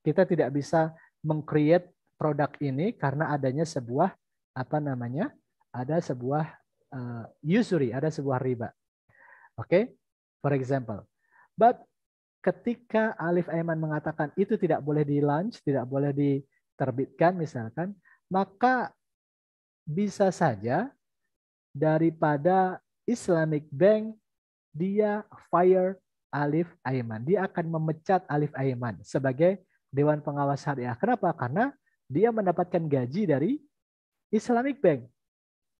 kita tidak bisa mengcreate produk ini karena adanya sebuah apa namanya? ada sebuah uh, usury, ada sebuah riba. Oke? Okay? For example. But ketika Alif Aiman mengatakan itu tidak boleh di launch, tidak boleh diterbitkan misalkan, maka bisa saja daripada Islamic Bank dia fire Alif Aiman. Dia akan memecat Alif Aiman sebagai Dewan Pengawas Syariah. Kenapa? Karena dia mendapatkan gaji dari Islamic Bank.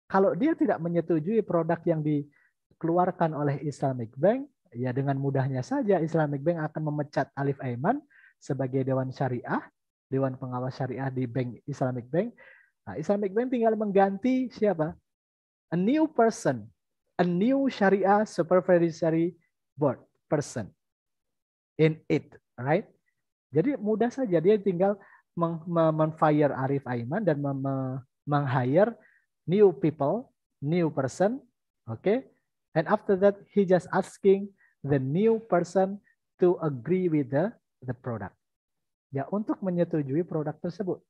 Kalau dia tidak menyetujui produk yang dikeluarkan oleh Islamic Bank, ya dengan mudahnya saja Islamic Bank akan memecat Alif Aiman sebagai dewan syariah, dewan pengawas syariah di Bank Islamic Bank. Nah, Islamic Bank tinggal mengganti siapa? A new person, a new syariah supervisory board person in it, right? Jadi mudah saja dia tinggal men-fire Arif Aiman dan meng-hire new people, new person, okay? And after that, he just asking the new person to agree with the the product. Ya, untuk menyetujui produk tersebut.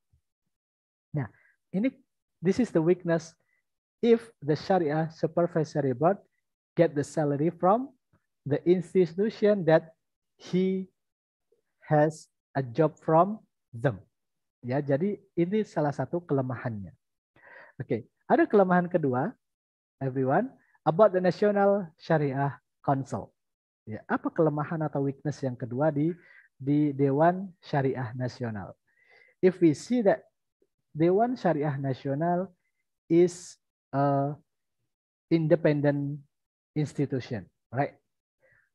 Nah, ini this is the weakness if the Sharia supervisory board get the salary from the institution that he has a job from them. Ya, jadi ini salah satu kelemahannya. Oke, okay. ada kelemahan kedua, everyone, about the National Syariah Council. Ya, apa kelemahan atau weakness yang kedua di di Dewan Syariah Nasional? If we see that Dewan Syariah Nasional is a independent institution, right?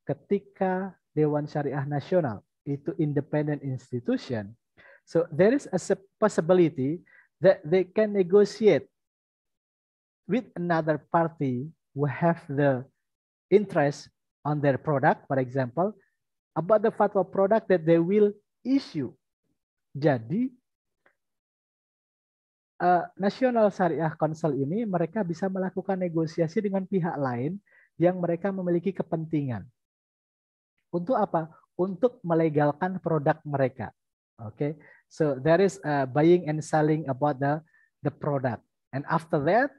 Ketika Dewan Syariah Nasional itu independent institution, So there is a possibility that they can negotiate with another party who have the interest on their product, for example, about the fatwa product that they will issue. Jadi, uh, eh, National Syariah Council ini mereka bisa melakukan negosiasi dengan pihak lain yang mereka memiliki kepentingan. Untuk apa? Untuk melegalkan produk mereka. Oke, okay? So there is uh, buying and selling about the, the product. And after that,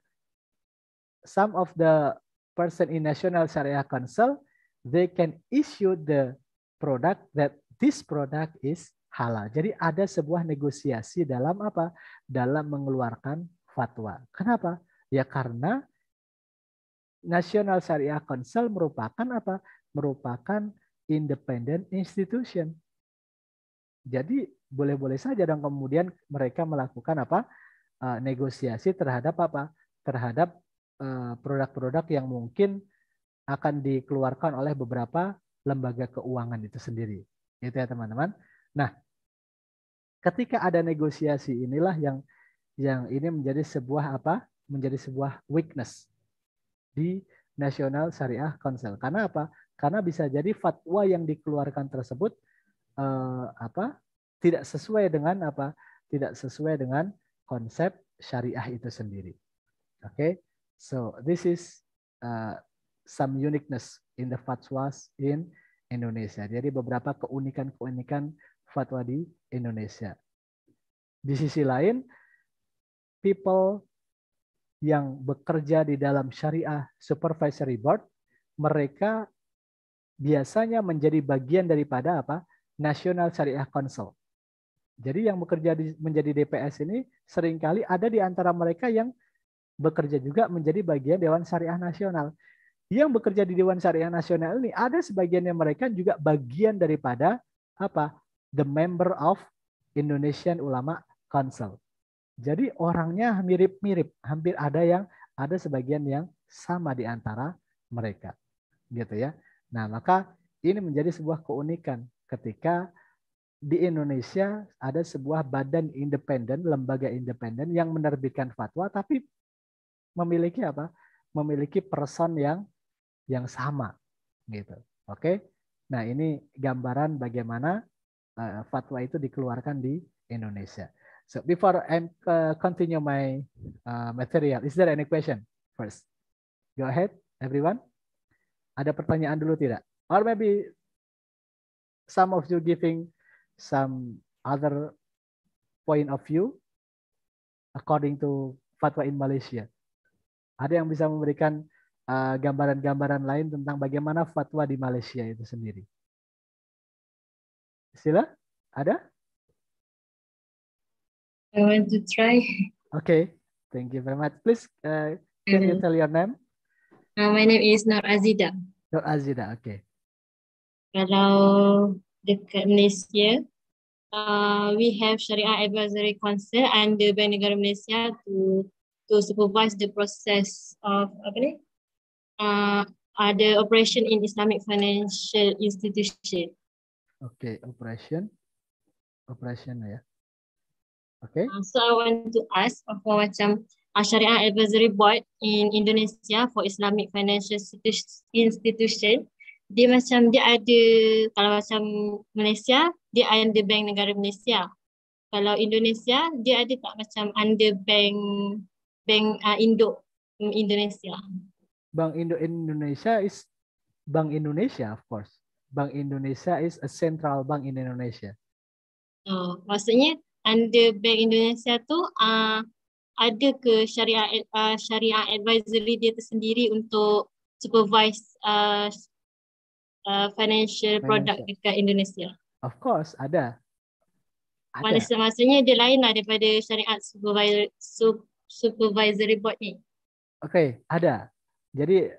some of the person in National Sharia Council, they can issue the product that this product is halal. Jadi ada sebuah negosiasi dalam apa? Dalam mengeluarkan fatwa. Kenapa? Ya karena National Sharia Council merupakan apa? Merupakan independent institution. Jadi boleh-boleh saja dan kemudian mereka melakukan apa eh, negosiasi terhadap apa terhadap eh, produk-produk yang mungkin akan dikeluarkan oleh beberapa lembaga keuangan itu sendiri itu ya teman-teman nah ketika ada negosiasi inilah yang yang ini menjadi sebuah apa menjadi sebuah weakness di National Syariah Council karena apa karena bisa jadi fatwa yang dikeluarkan tersebut eh, apa tidak sesuai dengan apa? Tidak sesuai dengan konsep syariah itu sendiri. Oke, okay? so this is uh, some uniqueness in the fatwas in Indonesia. Jadi beberapa keunikan-keunikan fatwa di Indonesia. Di sisi lain, people yang bekerja di dalam syariah supervisory board, mereka biasanya menjadi bagian daripada apa? National Syariah Council. Jadi yang bekerja di, menjadi DPS ini seringkali ada di antara mereka yang bekerja juga menjadi bagian Dewan Syariah Nasional. Yang bekerja di Dewan Syariah Nasional ini ada sebagian yang mereka juga bagian daripada apa? The member of Indonesian Ulama Council. Jadi orangnya mirip-mirip, hampir ada yang ada sebagian yang sama di antara mereka. Gitu ya. Nah, maka ini menjadi sebuah keunikan ketika di Indonesia ada sebuah badan independen, lembaga independen yang menerbitkan fatwa tapi memiliki apa? memiliki person yang yang sama gitu. Oke. Nah, ini gambaran bagaimana eh, fatwa itu dikeluarkan di Indonesia. So before I eh, continue my eh, material, is there any question first? Go ahead everyone. Ada pertanyaan dulu tidak? Or maybe some of you giving some other point of view according to fatwa in Malaysia. Ada yang bisa memberikan uh, gambaran-gambaran uh, lain tentang bagaimana fatwa di Malaysia itu sendiri? Sila, ada? I want to try. Okay, thank you very much. Please, uh, can you mm-hmm. tell your name? Uh, my name is Nur Azida. Nur Azida, okay. Kalau Malaysia. Uh, we have Sharia Advisory Council under Bank Negara Malaysia to to supervise the process of apa ni? Uh, the operation in Islamic financial institution. Okay, operation. Operation ya. Yeah. Okay. Uh, so I want to ask apa macam uh, Syariah Advisory Board in Indonesia for Islamic Financial Institution dia macam dia ada kalau macam Malaysia dia ada bank negara Malaysia kalau Indonesia dia ada tak macam under bank bank uh, induk Indonesia bank induk Indonesia is bank Indonesia of course bank Indonesia is a central bank in Indonesia oh maksudnya under bank Indonesia tu uh, ada ke syariah uh, syariah advisory dia tersendiri untuk supervise uh, Eh, financial, product dekat Indonesia? Of course, ada. ada. Mana maksudnya dia lain lah daripada syariat supervisory board ni. Okay, ada. Jadi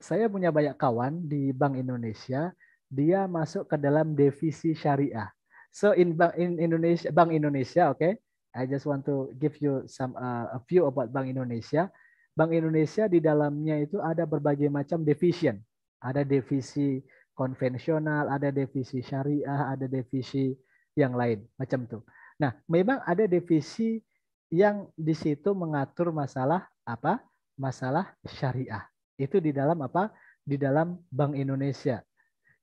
saya punya banyak kawan di Bank Indonesia, dia masuk ke dalam divisi syariah. So in Bank in Indonesia, Bank Indonesia, okay, I just want to give you some uh, a few about Bank Indonesia. Bank Indonesia di dalamnya itu ada berbagai macam division. Ada devisi konvensional, ada devisi syariah, ada devisi yang lain, macam itu. Nah, memang ada devisi yang di situ mengatur masalah apa? Masalah syariah. Itu di dalam apa? Di dalam Bank Indonesia.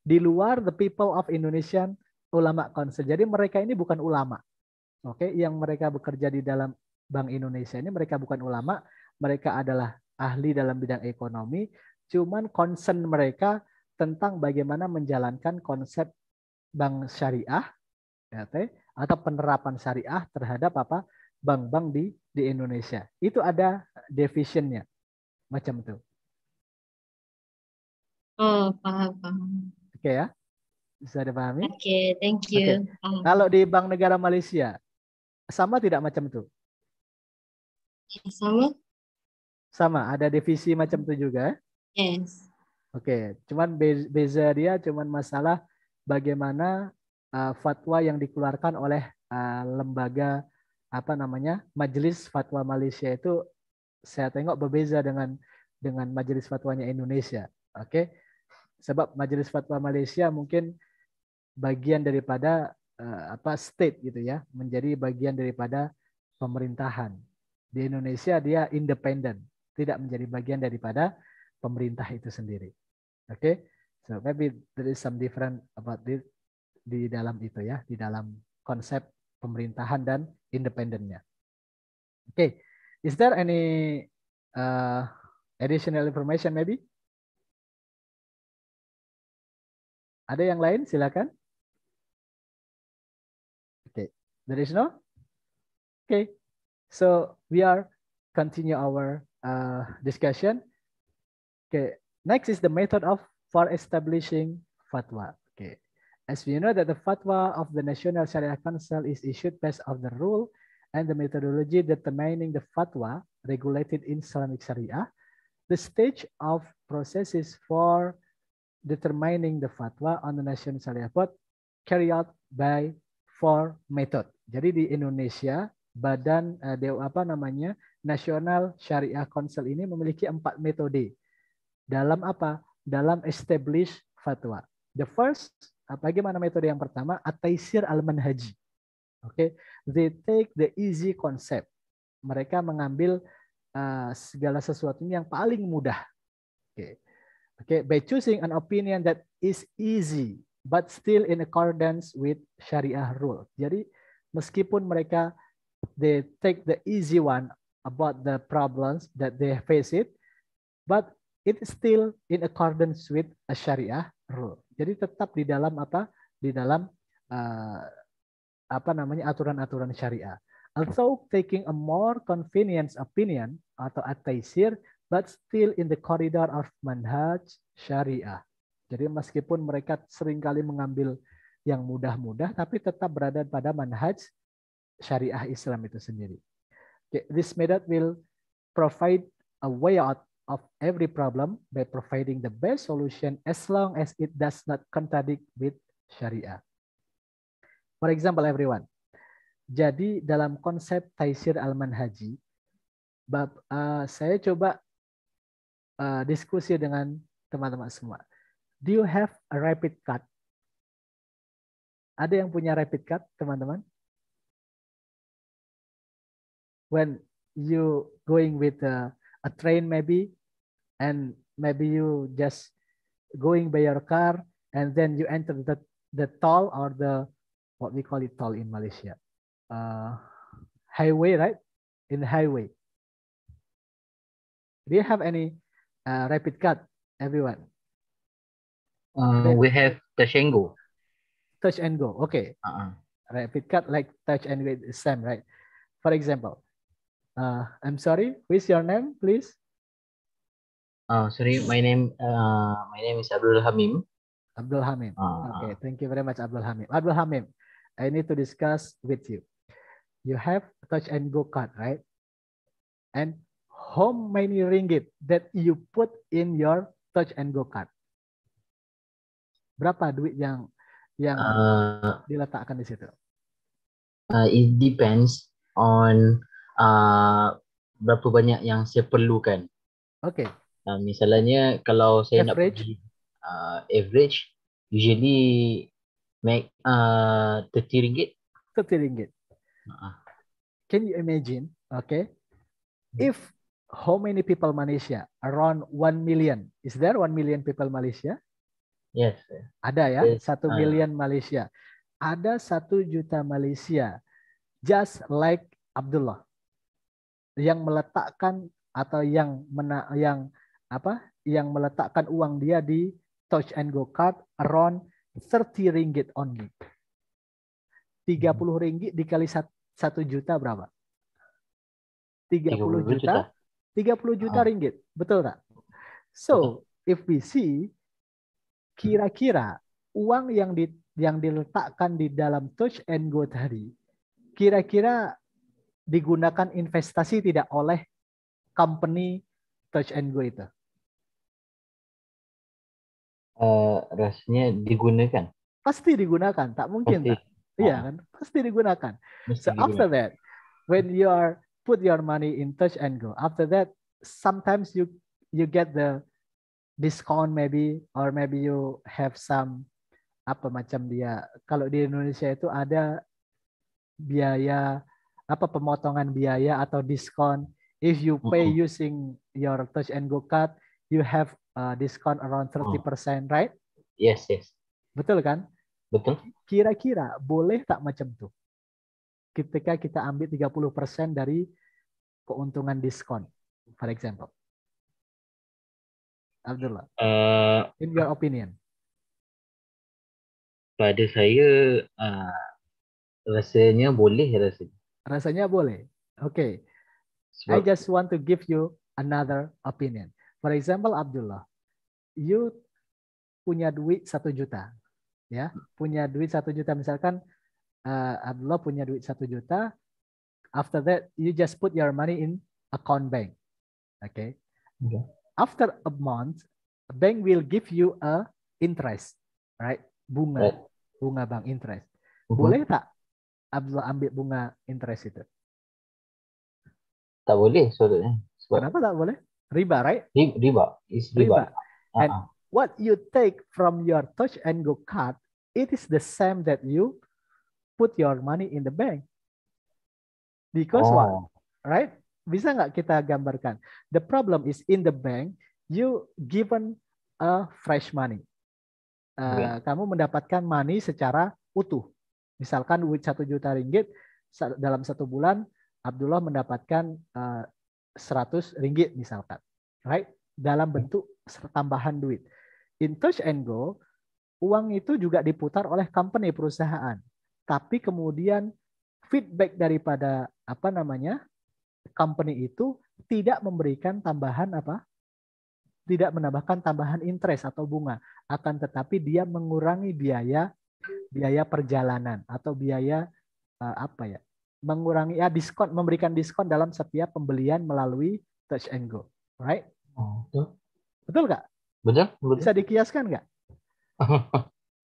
Di luar the people of Indonesian ulama council. Jadi mereka ini bukan ulama. Oke, yang mereka bekerja di dalam Bank Indonesia ini mereka bukan ulama, mereka adalah ahli dalam bidang ekonomi, Cuman concern mereka tentang bagaimana menjalankan konsep bank syariah ya atau penerapan syariah terhadap apa bank-bank di di Indonesia. Itu ada divisionnya macam itu. Oh, paham, paham. Oke okay, ya. Bisa dipahami? Oke, okay, thank you. Okay. Ah. Kalau di Bank Negara Malaysia, sama tidak macam itu? Sama. Sama, ada divisi macam itu juga. Eh? Yes. Oke, okay. cuman be beza dia cuman masalah bagaimana uh, fatwa yang dikeluarkan oleh uh, lembaga apa namanya Majelis Fatwa Malaysia itu saya tengok berbeza dengan dengan Majelis Fatwanya Indonesia. Oke, okay? sebab Majelis Fatwa Malaysia mungkin bagian daripada uh, apa state gitu ya, menjadi bagian daripada pemerintahan. Di Indonesia dia independen, tidak menjadi bagian daripada pemerintah itu sendiri. Oke, okay? so maybe there is some different about this di dalam itu ya, di dalam konsep pemerintahan dan independennya. Oke, okay. is there any uh, additional information maybe? Ada yang lain? Silakan. Oke, okay. there is no. Oke, okay. so we are continue our uh, discussion. Okay, next is the method of for establishing fatwa. Okay, as we know that the fatwa of the National Sharia Council is issued based on the rule and the methodology determining the fatwa regulated in Islamic Sharia, the stage of processes for determining the fatwa on the National Sharia Court carried out by four method. Jadi di Indonesia badan uh, apa namanya National Sharia Council ini memiliki empat metode dalam apa? Dalam establish fatwa. The first, apa gimana metode yang pertama? Ataisir al-manhaji. Oke, okay? they take the easy concept. Mereka mengambil uh, segala sesuatu yang paling mudah. Oke, okay. okay? by choosing an opinion that is easy but still in accordance with syariah rule. Jadi meskipun mereka they take the easy one about the problems that they face it, but it still in accordance with a syariah rule. Jadi tetap di dalam apa? Di dalam uh, apa namanya aturan-aturan syariah. Also taking a more convenient opinion atau at-taisir but still in the corridor of manhaj syariah. Jadi meskipun mereka seringkali mengambil yang mudah-mudah tapi tetap berada pada manhaj syariah Islam itu sendiri. Okay, this method will provide a way out of every problem by providing the best solution as long as it does not contradict with Sharia. For example, everyone. Jadi dalam konsep Taisir Al-Manhaji, bab, uh, saya coba uh, diskusi dengan teman-teman semua. Do you have a rapid card? Ada yang punya rapid card, teman-teman? When you going with a, uh, a train maybe, and maybe you just going by your car and then you enter the the toll or the what we call it toll in Malaysia, uh, highway, right? In the highway. Do you have any uh, rapid cut, everyone? Uh, we have touch and go. Touch and go. Okay. Uh-uh. Rapid cut like touch and go same, right? For example, uh, I'm sorry. Who is your name, please? Uh, sorry, my name uh, my name is Abdul Hamim. Abdul Hamim. Uh, okay, thank you very much, Abdul Hamim. Abdul Hamim, I need to discuss with you. You have touch and go card, right? And how many ringgit that you put in your touch and go card? Berapa duit yang yang uh, diletakkan di situ? Uh, it depends on uh, berapa banyak yang saya perlukan. Oke, okay. Uh, misalnya kalau saya average. nak pergi uh, average usually make a uh, 30 ringgit. 30 ringgit. Uh-huh. Can you imagine? Okay. hmm. If how many people Malaysia? Around 1 million. Is there 1 million people Malaysia? Yes. Ada ya, yes. 1 ah. million uh, Malaysia. Ada 1 juta Malaysia. Just like Abdullah yang meletakkan atau yang mena yang apa yang meletakkan uang dia di touch and go card around 30 ringgit only. 30 ringgit dikali 1 juta berapa? 30, juta, 30 juta ah. ringgit. Betul tak? So, if we see kira-kira uang yang di yang diletakkan di dalam touch and go tadi kira-kira digunakan investasi tidak oleh company touch and go itu? uh, eh, rasnya digunakan? Pasti digunakan, tak mungkin Pasti. tak? Iya ah. kan, pasti digunakan. Pasti so digunakan. after that, when you are put your money in touch and go, after that sometimes you you get the discount maybe or maybe you have some apa macam dia kalau di Indonesia itu ada biaya apa pemotongan biaya atau diskon if you pay using your touch and go card you have uh, discount around 30%, hmm. right? Yes, yes. Betul kan? Betul. Kira-kira boleh tak macam tuh? Ketika kita ambil 30% dari keuntungan diskon, for example. Abdullah. Uh, in your opinion. Pada saya uh, rasanya boleh rasanya. Rasanya boleh. Okay. I just want to give you another opinion. For example, Abdullah, you punya duit satu juta, ya, punya duit satu juta misalkan uh, Abdullah punya duit satu juta. After that, you just put your money in account bank, okay? okay. After a month, bank will give you a interest, right? Bunga, right. Oh. bunga bank interest. Uh-huh. Boleh tak Abdullah ambil bunga interest itu? Tak boleh, soalnya. Kenapa tak boleh? riba, right? Riba is riba. riba. Uh-huh. what you take from your touch and go card, it is the same that you put your money in the bank. Because oh. what? Right? Bisa nggak kita gambarkan? The problem is in the bank, you given a fresh money. Uh, yeah. Kamu mendapatkan money secara utuh. Misalkan with satu juta ringgit dalam satu bulan, Abdullah mendapatkan uh, 100 ringgit misalkan, right? Dalam bentuk tambahan duit. In touch and go, uang itu juga diputar oleh company perusahaan. Tapi kemudian feedback daripada apa namanya? company itu tidak memberikan tambahan apa? tidak menambahkan tambahan interest atau bunga, akan tetapi dia mengurangi biaya biaya perjalanan atau biaya eh, apa ya? mengurangi ya diskon memberikan diskon dalam setiap pembelian melalui touch and go, right? Oh, betul. Betul nggak? Benar, betul. Bisa dikiaskan nggak?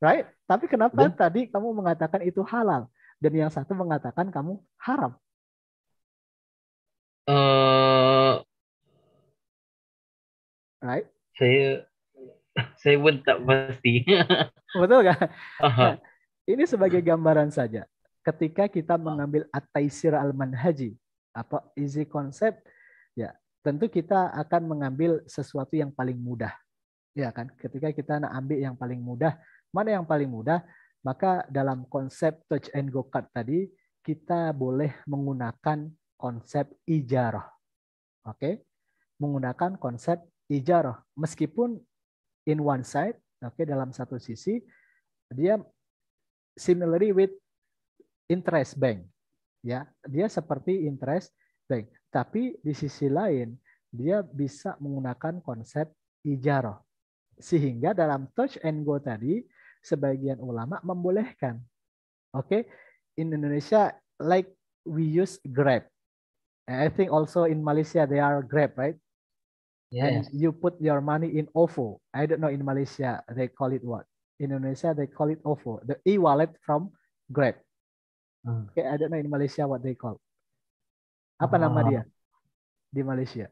right? Tapi kenapa betul. tadi kamu mengatakan itu halal dan yang satu mengatakan kamu haram? Uh, right? Saya saya pun tak pasti. betul nggak? Uh -huh. nah, ini sebagai gambaran saja ketika kita mengambil at-taisir al-manhaji apa easy concept ya tentu kita akan mengambil sesuatu yang paling mudah ya kan ketika kita ambil yang paling mudah mana yang paling mudah maka dalam konsep touch and go kart tadi kita boleh menggunakan konsep ijarah oke menggunakan konsep ijarah meskipun in one side oke dalam satu sisi dia similarly with interest bank. Ya, dia seperti interest bank, tapi di sisi lain dia bisa menggunakan konsep ijaro Sehingga dalam touch and go tadi sebagian ulama membolehkan. Oke, okay? in Indonesia like we use Grab. I think also in Malaysia they are Grab, right? Yes. you put your money in OVO. I don't know in Malaysia they call it what. In Indonesia they call it OVO, the e-wallet from Grab. Hmm. Kayak ada nih in Malaysia what they call. Apa uh, nama ah. dia di Malaysia?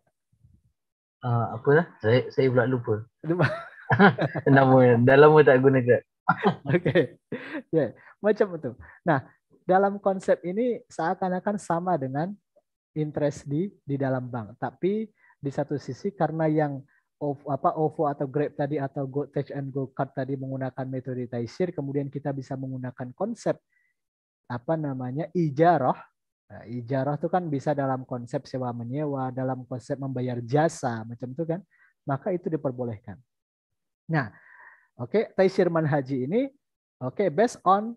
Uh, apa lah? Saya saya pula lupa. nama dah lama tak guna Oke. okay. Yeah. Macam itu. Nah, dalam konsep ini seakan-akan sama dengan interest di di dalam bank, tapi di satu sisi karena yang OVO, apa OVO atau Grab tadi atau Go Touch and Go Card tadi menggunakan metode Taisir, kemudian kita bisa menggunakan konsep apa namanya ijarah. Nah, ijarah itu kan bisa dalam konsep sewa menyewa, dalam konsep membayar jasa, macam itu kan. Maka itu diperbolehkan. Nah, oke, okay, taisir manhaji ini oke okay, based on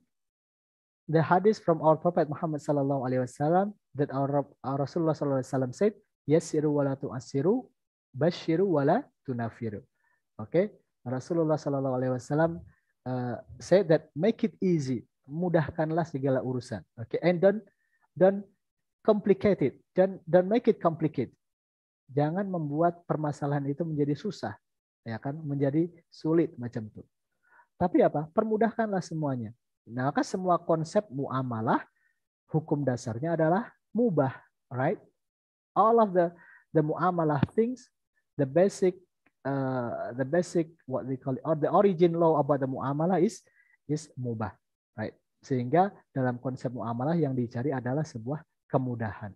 the hadis from our prophet Muhammad sallallahu alaihi wasallam that our, our Rasulullah sallallahu alaihi wasallam said, "Yasiru wala tu'asiru, basyiru wala tunafiru." Oke, okay? Rasulullah sallallahu alaihi wasallam eh, said that make it easy mudahkanlah segala urusan. Oke, okay? and don't don't complicate it. Don't don't make it complicated. Jangan membuat permasalahan itu menjadi susah, ya kan? Menjadi sulit macam itu. Tapi apa? Permudahkanlah semuanya. Nah, maka semua konsep muamalah hukum dasarnya adalah mubah, right? All of the the muamalah things, the basic uh, the basic what they call it, or the origin law about the muamalah is is mubah. Sehingga dalam konsep muamalah yang dicari adalah sebuah kemudahan.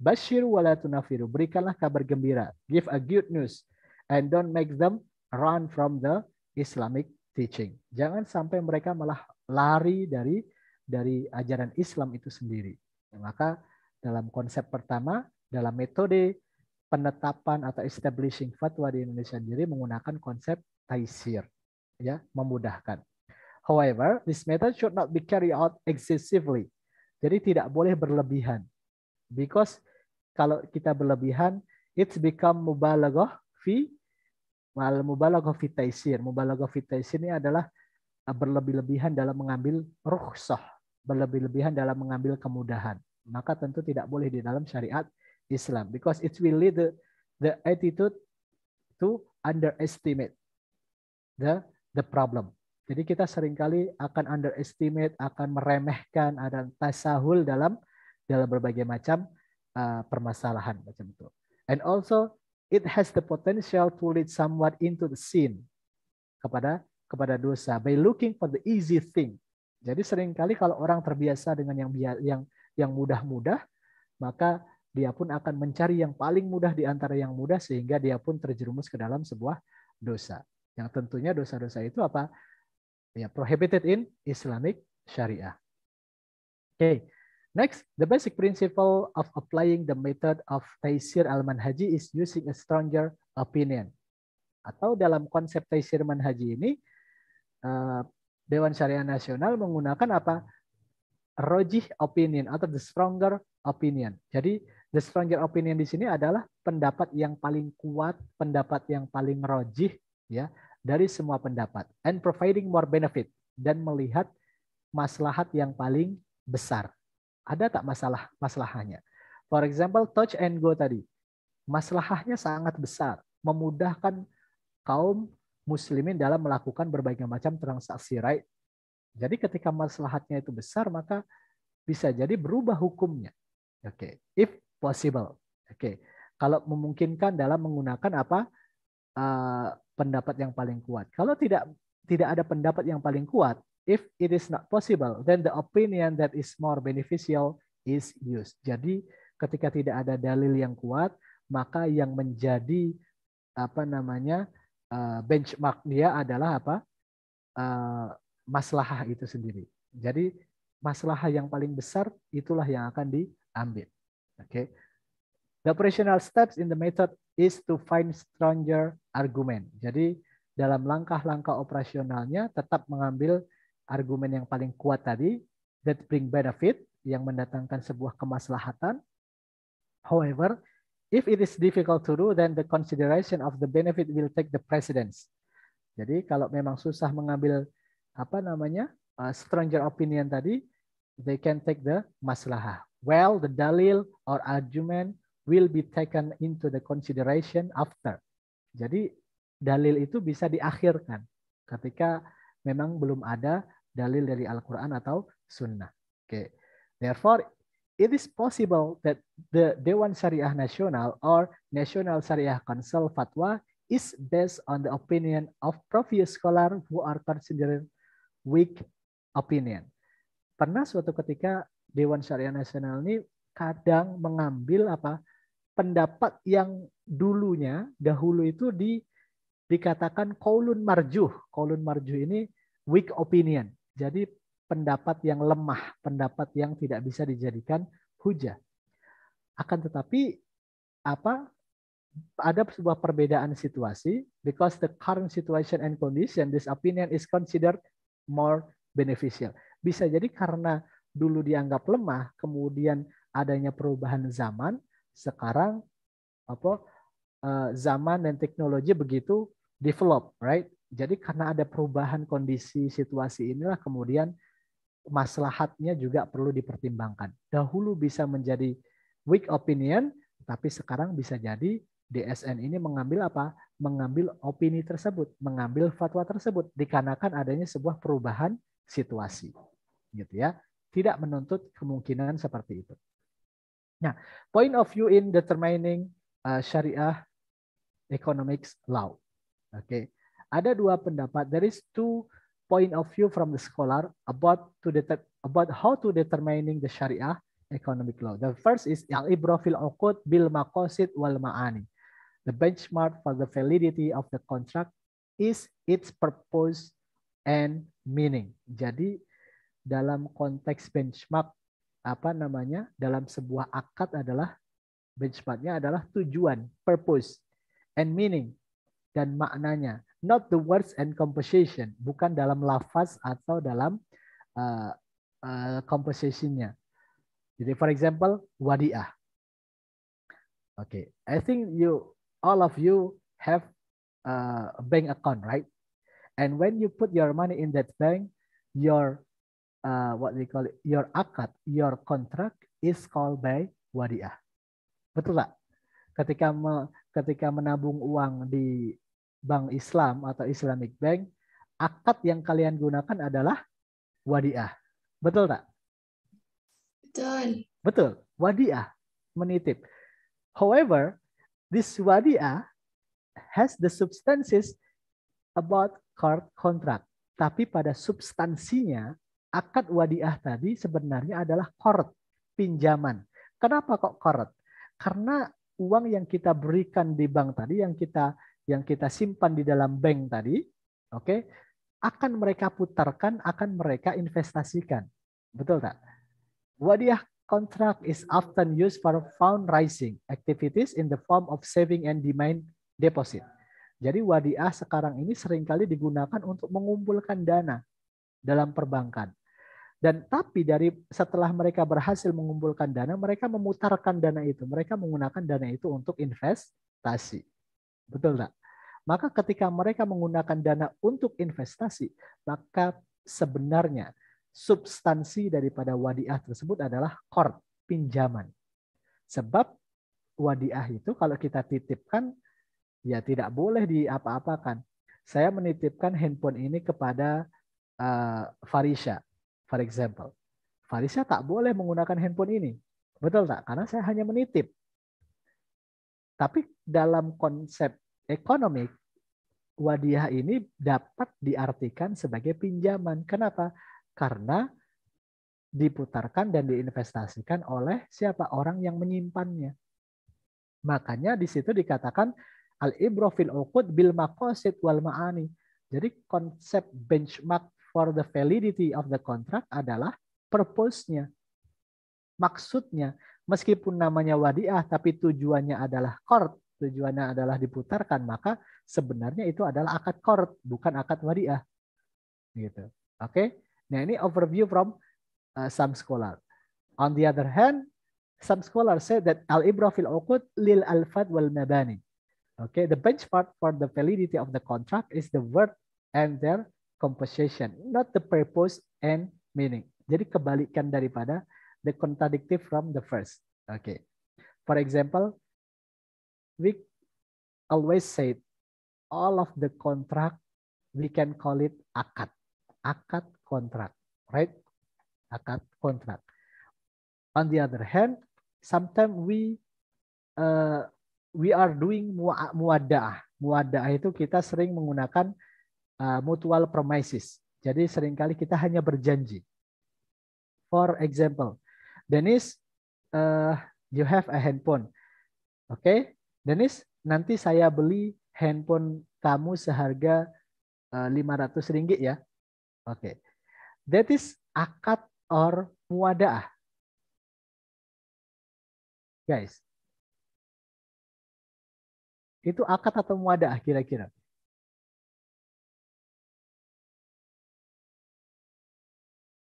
Bashir walatunafiru, Berikanlah kabar gembira. Give a good news. And don't make them run from the Islamic teaching. Jangan sampai mereka malah lari dari dari ajaran Islam itu sendiri. Maka dalam konsep pertama, dalam metode penetapan atau establishing fatwa di Indonesia sendiri menggunakan konsep taisir, ya memudahkan. However, this method should not be carried out excessively. Jadi tidak boleh berlebihan. Because kalau kita berlebihan, it's become mubalaghah fi mal mubalaghah fi taisir. Mubalaghah fi taisir ini adalah uh, berlebih-lebihan dalam mengambil rukhsah, berlebih-lebihan dalam mengambil kemudahan. Maka tentu tidak boleh di dalam syariat Islam because it will lead the, the attitude to underestimate the the problem jadi kita seringkali akan underestimate, akan meremehkan ada tasahul dalam dalam berbagai macam uh, permasalahan macam itu. And also it has the potential to lead somewhat into the sin kepada kepada dosa by looking for the easy thing. Jadi seringkali kalau orang terbiasa dengan yang yang yang mudah-mudah, maka dia pun akan mencari yang paling mudah di antara yang mudah sehingga dia pun terjerumus ke dalam sebuah dosa. Yang tentunya dosa-dosa itu apa? yeah, prohibited in Islamic Sharia. Okay, next, the basic principle of applying the method of Taisir al-Manhaji is using a stronger opinion. Atau dalam konsep Taisir Manhaji ini, eh, Dewan Syariah Nasional menggunakan apa? Rojih opinion atau the stronger opinion. Jadi the stronger opinion di sini adalah pendapat yang paling kuat, pendapat yang paling rojih, ya, dari semua pendapat and providing more benefit dan melihat maslahat yang paling besar. Ada tak masalah masalahnya? For example, touch and go tadi. Masalahnya sangat besar, memudahkan kaum muslimin dalam melakukan berbagai macam transaksi right. Jadi ketika maslahatnya itu besar, maka bisa jadi berubah hukumnya. Oke, okay. if possible. Oke. Okay. Kalau memungkinkan dalam menggunakan apa? Eh, pendapat yang paling kuat. Kalau tidak tidak ada pendapat yang paling kuat, if it is not possible, then the opinion that is more beneficial is used. Jadi ketika tidak ada dalil yang kuat, maka yang menjadi apa namanya uh, benchmark dia adalah apa uh, maslahah itu sendiri. Jadi maslahah yang paling besar itulah yang akan diambil. Oke. Okay. The operational steps in the method is to find stronger argumen. Jadi dalam langkah-langkah operasionalnya tetap mengambil argumen yang paling kuat tadi that bring benefit yang mendatangkan sebuah kemaslahatan. However, if it is difficult to do, then the consideration of the benefit will take the precedence. Jadi kalau memang susah mengambil apa namanya uh, stranger opinion tadi, they can take the maslahah. Well, the dalil or argument will be taken into the consideration after. Jadi dalil itu bisa diakhirkan ketika memang belum ada dalil dari Al-Quran atau Sunnah. Oke, okay. therefore it is possible that the Dewan Syariah Nasional or National Syariah Council fatwa is based on the opinion of previous scholar who are considered weak opinion. Pernah suatu ketika Dewan Syariah Nasional ini kadang mengambil apa pendapat yang dulunya dahulu itu di dikatakan kolun marjuh. kolun marjuh ini weak opinion. Jadi pendapat yang lemah, pendapat yang tidak bisa dijadikan hujah. Akan tetapi apa ada sebuah perbedaan situasi because the current situation and condition this opinion is considered more beneficial. Bisa jadi karena dulu dianggap lemah, kemudian adanya perubahan zaman, sekarang apa eh, zaman dan teknologi begitu develop, right? Jadi karena ada perubahan kondisi situasi inilah kemudian maslahatnya juga perlu dipertimbangkan. Dahulu bisa menjadi weak opinion, tapi sekarang bisa jadi DSN ini mengambil apa? Mengambil opini tersebut, mengambil fatwa tersebut dikarenakan adanya sebuah perubahan situasi. Gitu ya. Tidak menuntut kemungkinan seperti itu. Nah, point of view in determining uh, syariah economics law. Oke, okay. ada dua pendapat. There is two point of view from the scholar about to about how to determining the syariah economic law. The first is al-ibra fil uqud bil maqasid wal ma'ani. The benchmark for the validity of the contract is its purpose and meaning. Jadi dalam konteks benchmark apa namanya dalam sebuah akad adalah benchmarknya adalah tujuan, purpose, and meaning dan maknanya. Not the words and composition, bukan dalam lafaz atau dalam uh, eh, uh, eh, compositionnya. Jadi for example wadiah. Oke, okay. I think you all of you have eh, a bank account, right? And when you put your money in that bank, your uh, what they call it, your akad, your contract is called by wadiah. Betul tak? Ketika me, ketika menabung uang di bank Islam atau Islamic Bank, akad yang kalian gunakan adalah wadiah. Betul tak? Betul. Betul. Wadiah menitip. However, this wadiah has the substances about card contract. Tapi pada substansinya akad wadiah tadi sebenarnya adalah korot, pinjaman. Kenapa kok korot? Karena uang yang kita berikan di bank tadi, yang kita yang kita simpan di dalam bank tadi, oke, okay, akan mereka putarkan, akan mereka investasikan. Betul tak? Wadiah contract is often used for fundraising activities in the form of saving and demand deposit. Jadi wadiah sekarang ini seringkali digunakan untuk mengumpulkan dana dalam perbankan. Dan tapi dari setelah mereka berhasil mengumpulkan dana, mereka memutarkan dana itu. Mereka menggunakan dana itu untuk investasi. Betul tak? Maka ketika mereka menggunakan dana untuk investasi, maka sebenarnya substansi daripada wadiah tersebut adalah kor, pinjaman. Sebab wadiah itu kalau kita titipkan, ya tidak boleh diapa-apakan. Saya menitipkan handphone ini kepada uh, Farisha For example, Farisa tak boleh menggunakan handphone ini. Betul tak? Karena saya hanya menitip. Tapi dalam konsep ekonomi, wadiah ini dapat diartikan sebagai pinjaman. Kenapa? Karena diputarkan dan diinvestasikan oleh siapa? Orang yang menyimpannya. Makanya di situ dikatakan al ibrofil uqud bil maqasid wal ma'ani. Jadi konsep benchmark for the validity of the contract adalah purpose-nya. Maksudnya, meskipun namanya wadiah tapi tujuannya adalah court, tujuannya adalah diputarkan, maka sebenarnya itu adalah akad court, bukan akad wadiah. Gitu. Oke. Okay? Nah, ini overview from uh, some scholar. On the other hand, some scholar say that al ibrahim okut uqud lil alfad wal mabani. Okay, the benchmark for the validity of the contract is the word and their composition, not the purpose and meaning. Jadi kebalikan daripada the contradictive from the first. Oke. Okay. For example, we always say all of the contract we can call it akad. Akad contract, right? Akad contract. On the other hand, sometimes we uh, we are doing muadah, muadah itu kita sering menggunakan Uh, mutual promises. Jadi seringkali kita hanya berjanji. For example, Dennis, uh, you have a handphone. Oke, okay? Dennis, nanti saya beli handphone kamu seharga uh, 500 ringgit ya. Oke. Okay. That is akad or muadaah. Guys. Itu akad atau muadaah kira-kira?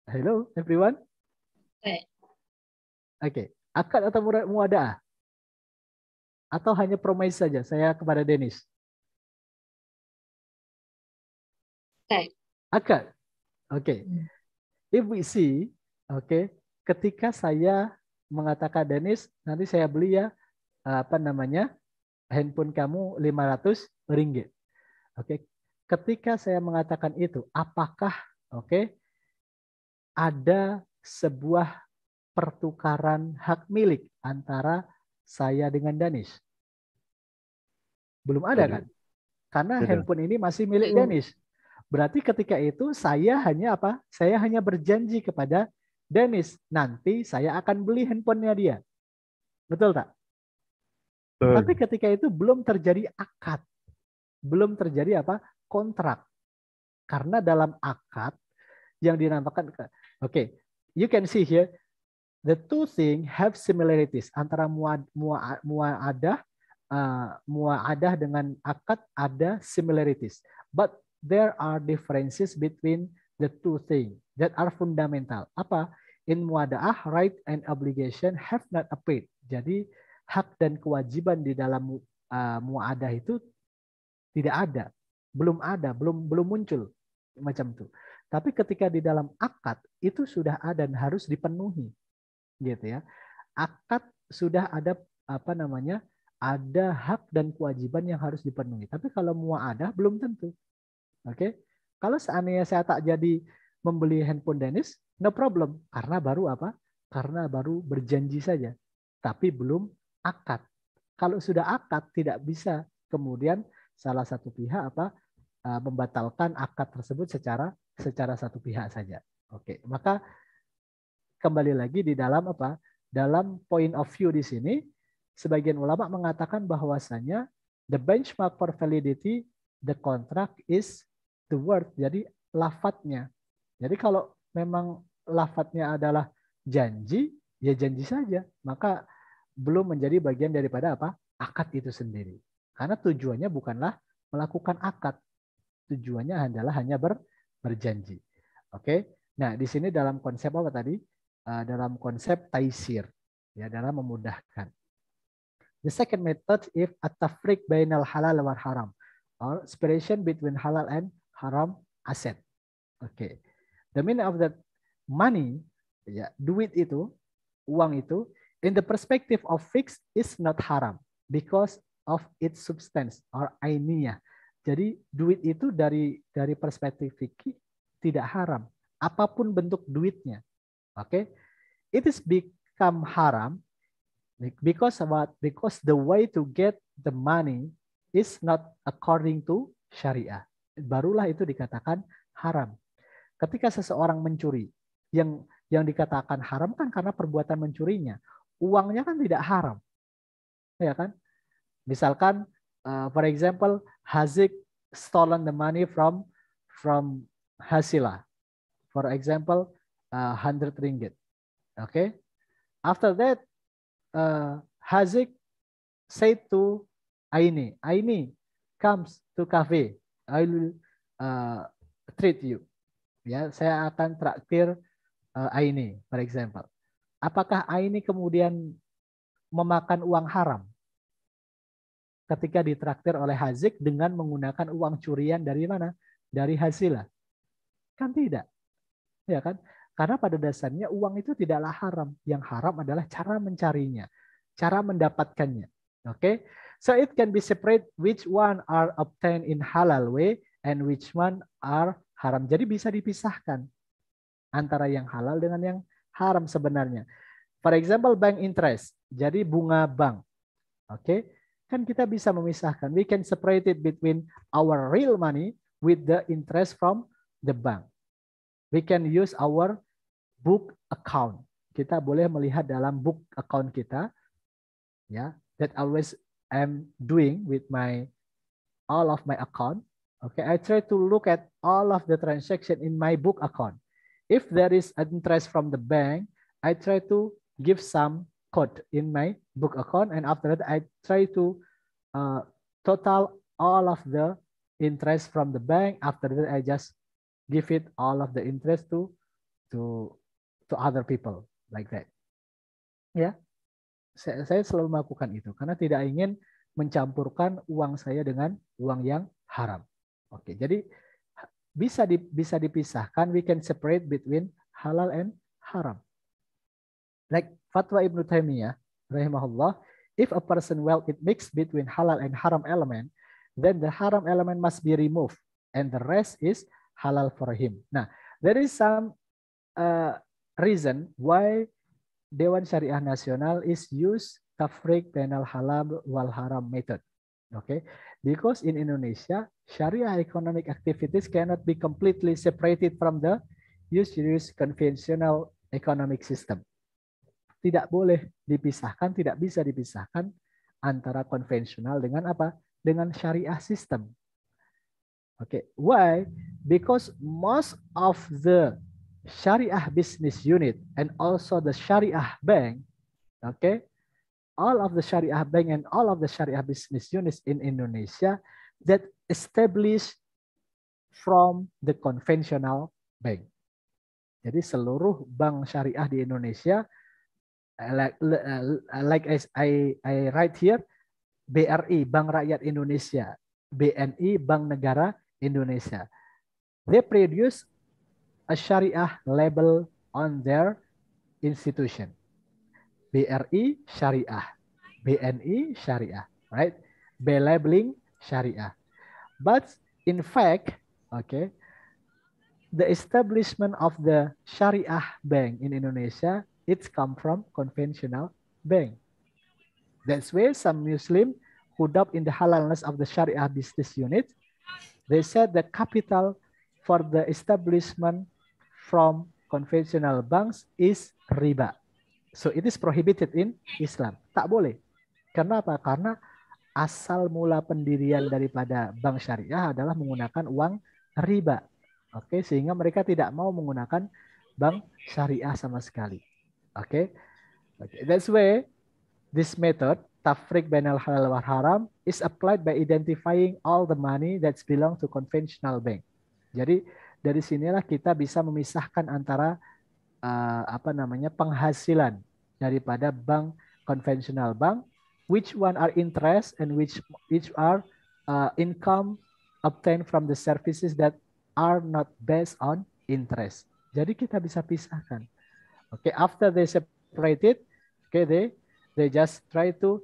Hello, everyone. Oke. Okay. Akad atau muada? Atau hanya promise saja? Saya kepada Dennis. Oke. Akad. Oke. Okay. Hmm. If we see, oke, okay, ketika saya mengatakan Dennis, nanti saya beli ya apa namanya? handphone kamu 500 ringgit. Oke. Okay. Ketika saya mengatakan itu, apakah oke okay, ada sebuah pertukaran hak milik antara saya dengan Danis? Belum ada kan? Karena Betul. handphone ini masih milik Danis. Berarti ketika itu saya hanya apa? Saya hanya berjanji kepada Danis, nanti saya akan beli handphonenya dia. Betul tak? Betul. Tapi ketika itu belum terjadi akad. Belum terjadi apa? Kontrak. Karena dalam akad yang dinamakan Okay, you can see here the two things have similarities antara muadah uh, muad muadah muadah dengan akad ada similarities, but there are differences between the two things that are fundamental. Apa? In muadah right and obligation have not appeared. Jadi hak dan kewajiban di dalam uh, muadah itu tidak ada, belum ada, belum belum muncul macam itu. Tapi ketika di dalam akad itu sudah ada dan harus dipenuhi, gitu ya. Akad sudah ada apa namanya? Ada hak dan kewajiban yang harus dipenuhi. Tapi kalau ada belum tentu. Oke. Okay? Kalau seandainya saya tak jadi membeli handphone Dennis, no problem karena baru apa? Karena baru berjanji saja. Tapi belum akad. Kalau sudah akad tidak bisa kemudian salah satu pihak apa eh, membatalkan akad tersebut secara secara satu pihak saja. Oke, maka kembali lagi di dalam apa? Dalam point of view di sini, sebagian ulama mengatakan bahwasanya the benchmark for validity the contract is the word. Jadi lafadznya. Jadi kalau memang lafadznya adalah janji, ya janji saja. Maka belum menjadi bagian daripada apa? akad itu sendiri. Karena tujuannya bukanlah melakukan akad. Tujuannya adalah hanya ber berjanji. Oke. Okay? Nah, di sini dalam konsep apa tadi? Uh, dalam konsep taisir ya dalam memudahkan. The second method if at-tafriq bainal halal wal haram or separation between halal and haram asset. Oke. Okay. The meaning of that money ya duit itu uang itu in the perspective of fixed is not haram because of its substance or ainiyah jadi duit itu dari dari perspektif fikih tidak haram, apapun bentuk duitnya. Oke, okay? it is become haram because what? Because the way to get the money is not according to syariah. Barulah itu dikatakan haram. Ketika seseorang mencuri, yang yang dikatakan haram kan karena perbuatan mencurinya. Uangnya kan tidak haram. Ya kan? Misalkan uh, for example, Hazik stolen the money from from Hasila. For example, uh, 100 ringgit. Okay. After that, uh, Hazik said to Aini, Aini comes to cafe. I will uh, treat you. Ya, saya akan traktir uh, Aini, for example. Apakah Aini kemudian memakan uang haram? ketika ditraktir oleh Hazik dengan menggunakan uang curian dari mana? Dari hasilah. Kan tidak. Ya kan? Karena pada dasarnya uang itu tidaklah haram. Yang haram adalah cara mencarinya, cara mendapatkannya. Oke? Okay? So it can be separate which one are obtained in halal way and which one are haram. Jadi bisa dipisahkan antara yang halal dengan yang haram sebenarnya. For example bank interest. Jadi bunga bank. Oke? Okay? Kan kita bisa memisahkan. We can separate it between our real money with the interest from the bank. We can use our book account. Kita boleh melihat dalam book account kita. Ya, yeah, that always I'm doing with my all of my account. Okay, I try to look at all of the transaction in my book account. If there is interest from the bank, I try to give some code in my book account. And after that, I try to uh, total all of the interest from the bank. After that, I just give it all of the interest to to to other people like that. Ya, yeah. saya, saya selalu melakukan itu karena tidak ingin mencampurkan uang saya dengan uang yang haram. Oke, okay, jadi bisa di, bisa dipisahkan. We can separate between halal and haram. Like fatwa Ibnu Taimiyah, rahimahullah, if a person well it mixed between halal and haram element, then the haram element must be removed and the rest is halal for him. Nah, there is some uh, reason why Dewan Syariah Nasional is use tafrik penal halal wal haram method. Okay, because in Indonesia, syariah economic activities cannot be completely separated from the use use conventional economic system tidak boleh dipisahkan, tidak bisa dipisahkan antara konvensional dengan apa? Dengan syariah sistem. Oke, okay. why? Because most of the syariah business unit and also the syariah bank, okay, all of the syariah bank and all of the syariah business units in Indonesia that established from the conventional bank. Jadi seluruh bank syariah di Indonesia Uh, like uh, like as I I write here BRI e, Bank Rakyat Indonesia, BNI Bank Negara Indonesia. They produce a syariah label on their institution. BRI e, syariah, BNI syariah, right? B labeling syariah. But in fact, okay, the establishment of the syariah bank in Indonesia It's come from conventional bank. That's why some Muslim who doubt in the halalness of the Sharia business unit, they said the capital for the establishment from conventional banks is riba. So it is prohibited in Islam. Tak boleh. Kenapa? Karena asal mula pendirian daripada bank syariah adalah menggunakan uang riba. Oke, sehingga mereka tidak mau menggunakan bank syariah sama sekali. Okay? okay. That's why this method, tafrik bain al-halal wal haram, is applied by identifying all the money that's belong to conventional bank. Jadi dari sinilah kita bisa memisahkan antara uh, apa namanya penghasilan daripada bank konvensional bank, which one are interest and which which are uh, income obtained from the services that are not based on interest. Jadi kita bisa pisahkan. Okay, after they separate it, okay, they they just try to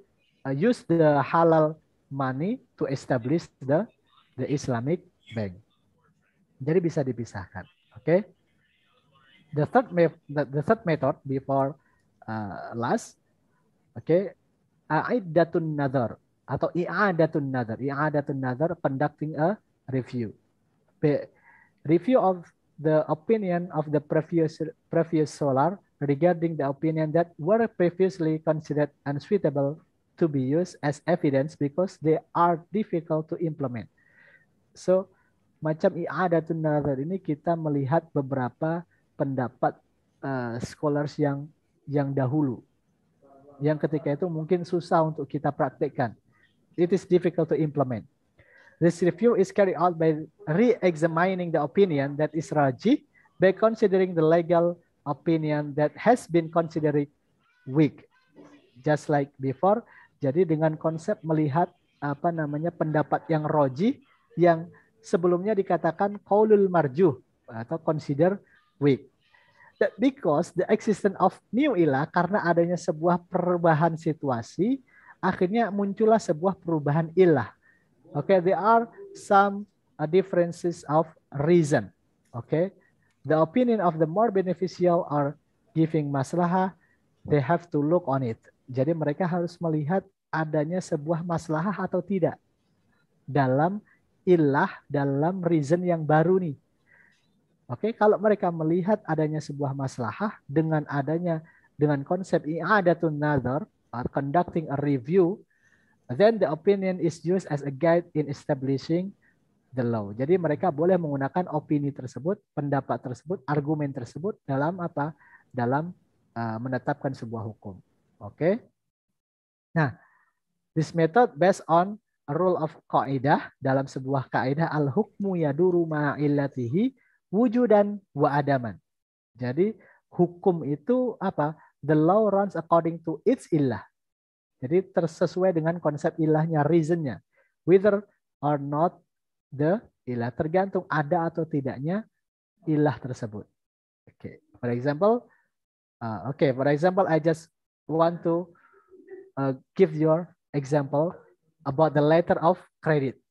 uh, use the halal money to establish the the Islamic bank. Jadi bisa dipisahkan, oke? Okay? The third the, the third method before uh, last, oke? Okay, uh, datun nazar atau i'adatun nazar. I'adatun nazar conducting a review. Be, review of the opinion of the previous, previous solar regarding the opinion that were previously considered unsuitable to be used as evidence because they are difficult to implement. So, macam i'adatun nazar ini kita melihat beberapa pendapat uh, scholars yang yang dahulu yang ketika itu mungkin susah untuk kita praktekkan. It is difficult to implement. This review is carried out by re-examining the opinion that is Raji by considering the legal opinion that has been considered weak. Just like before, jadi dengan konsep melihat apa namanya pendapat yang roji yang sebelumnya dikatakan kaulul marjuh atau consider weak. That because the existence of new ilah karena adanya sebuah perubahan situasi akhirnya muncullah sebuah perubahan ilah Okay, there are some uh, differences of reason. Okay, the opinion of the more beneficial are giving maslahah, they have to look on it. Jadi mereka harus melihat adanya sebuah maslahah atau tidak dalam ilah, dalam reason yang baru nih. Oke, okay? kalau mereka melihat adanya sebuah maslahah dengan adanya dengan konsep ada i'adatun nazar, uh, conducting a review Then the opinion is used as a guide in establishing the law. Jadi mereka boleh menggunakan opini tersebut, pendapat tersebut, argumen tersebut dalam apa? Dalam uh, menetapkan sebuah hukum. Oke. Okay? Nah, this method based on a rule of kaidah dalam sebuah kaidah al hukmu yaduru ma'illatihi wujudan wa adaman. Jadi hukum itu apa? The law runs according to its illah. Jadi tersesuai dengan konsep ilahnya, reasonnya. Whether or not the ilah. Tergantung ada atau tidaknya ilah tersebut. Oke, okay. for example, uh, oke, okay, for example, I just want to uh, give your example about the letter of credit.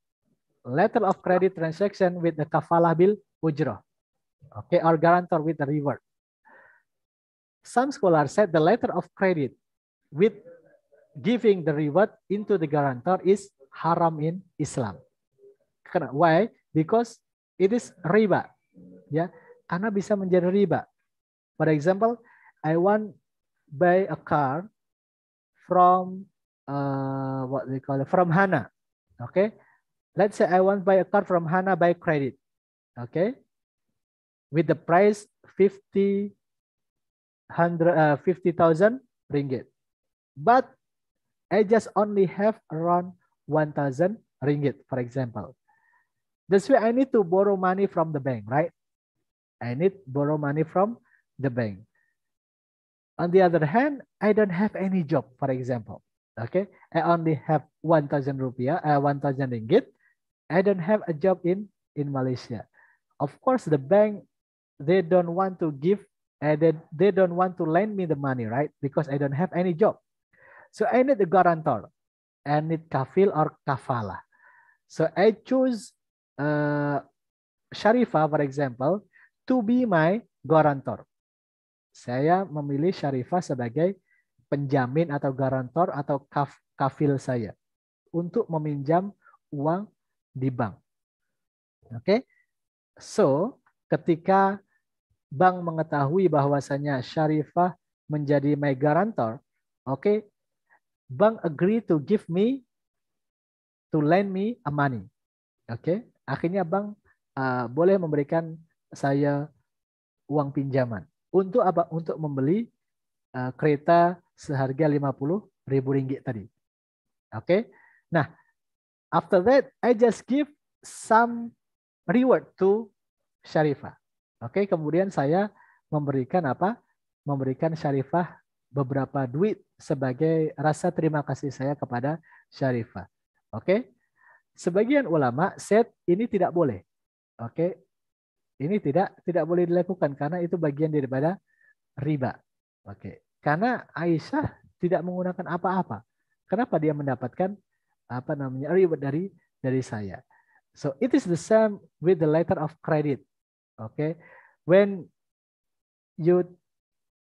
Letter of credit transaction with the kafalah bill ujrah. Okay, or guarantor with the reward. Some scholars said the letter of credit with giving the reward into the guarantor is haram in Islam. Karena why? Because it is riba. Ya, karena bisa menjadi riba. For example, I want buy a car from uh, what they call it, from Hana. Okay, let's say I want buy a car from Hana by credit. Okay, with the price 50 100 uh, 50,000 ringgit. But I just only have around 1,000 ringgit, for example. That's why I need to borrow money from the bank, right? I need borrow money from the bank. On the other hand, I don't have any job, for example. Okay, I only have 1,000 rupiah, uh, 1,000 ringgit. I don't have a job in, in Malaysia. Of course, the bank, they don't want to give, uh, they, they don't want to lend me the money, right? Because I don't have any job. So I need a guarantor. I need kafil or kafala. So I choose uh, Sharifa, for example, to be my guarantor. Saya memilih Sharifa sebagai penjamin atau guarantor atau kaf, kafil saya untuk meminjam uang di bank. Oke, okay? so ketika bank mengetahui bahwasannya Syarifah menjadi my guarantor, oke, okay, bank agree to give me to lend me a money. Oke, okay? akhirnya bank uh, boleh memberikan saya uang pinjaman untuk apa? Untuk membeli uh, kereta seharga ribu ringgit tadi. Oke. Okay? Nah, after that I just give some reward to Syarifah. Oke, okay? kemudian saya memberikan apa? Memberikan Syarifah beberapa duit sebagai rasa terima kasih saya kepada Syarifah. Oke. Okay? Sebagian ulama set ini tidak boleh. Oke. Okay? Ini tidak tidak boleh dilakukan karena itu bagian daripada riba. Oke. Okay. Karena Aisyah tidak menggunakan apa-apa. Kenapa dia mendapatkan apa namanya riba dari dari saya? So it is the same with the letter of credit. Oke. Okay? When you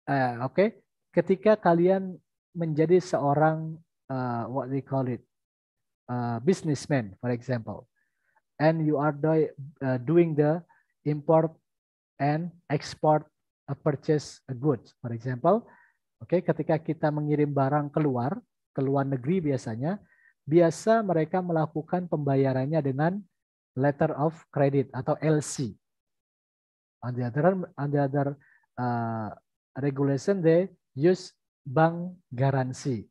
uh, oke okay? ketika kalian menjadi seorang uh, what they call it uh, businessman for example and you are do, uh, doing the import and export a purchase a goods for example oke okay, ketika kita mengirim barang keluar ke luar negeri biasanya biasa mereka melakukan pembayarannya dengan letter of credit atau LC on the other on the other uh, regulation they use bank garansi.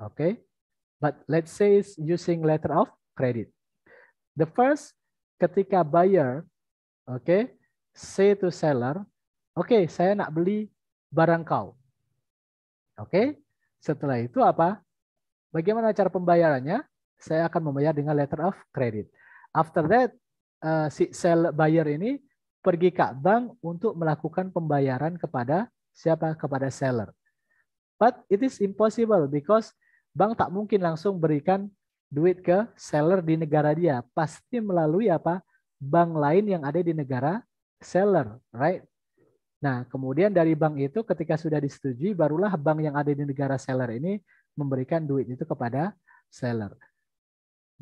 Okay? But let's say it's using letter of credit. The first, ketika buyer, oke, okay, say to seller, oke, okay, saya nak beli barang kau. Oke, okay? setelah itu apa? Bagaimana cara pembayarannya? Saya akan membayar dengan letter of credit. After that, uh, si sell buyer ini pergi ke bank untuk melakukan pembayaran kepada siapa kepada seller. But it is impossible because bank tak mungkin langsung berikan duit ke seller di negara dia. Pasti melalui apa? Bank lain yang ada di negara seller, right? Nah, kemudian dari bank itu ketika sudah disetujui, barulah bank yang ada di negara seller ini memberikan duit itu kepada seller.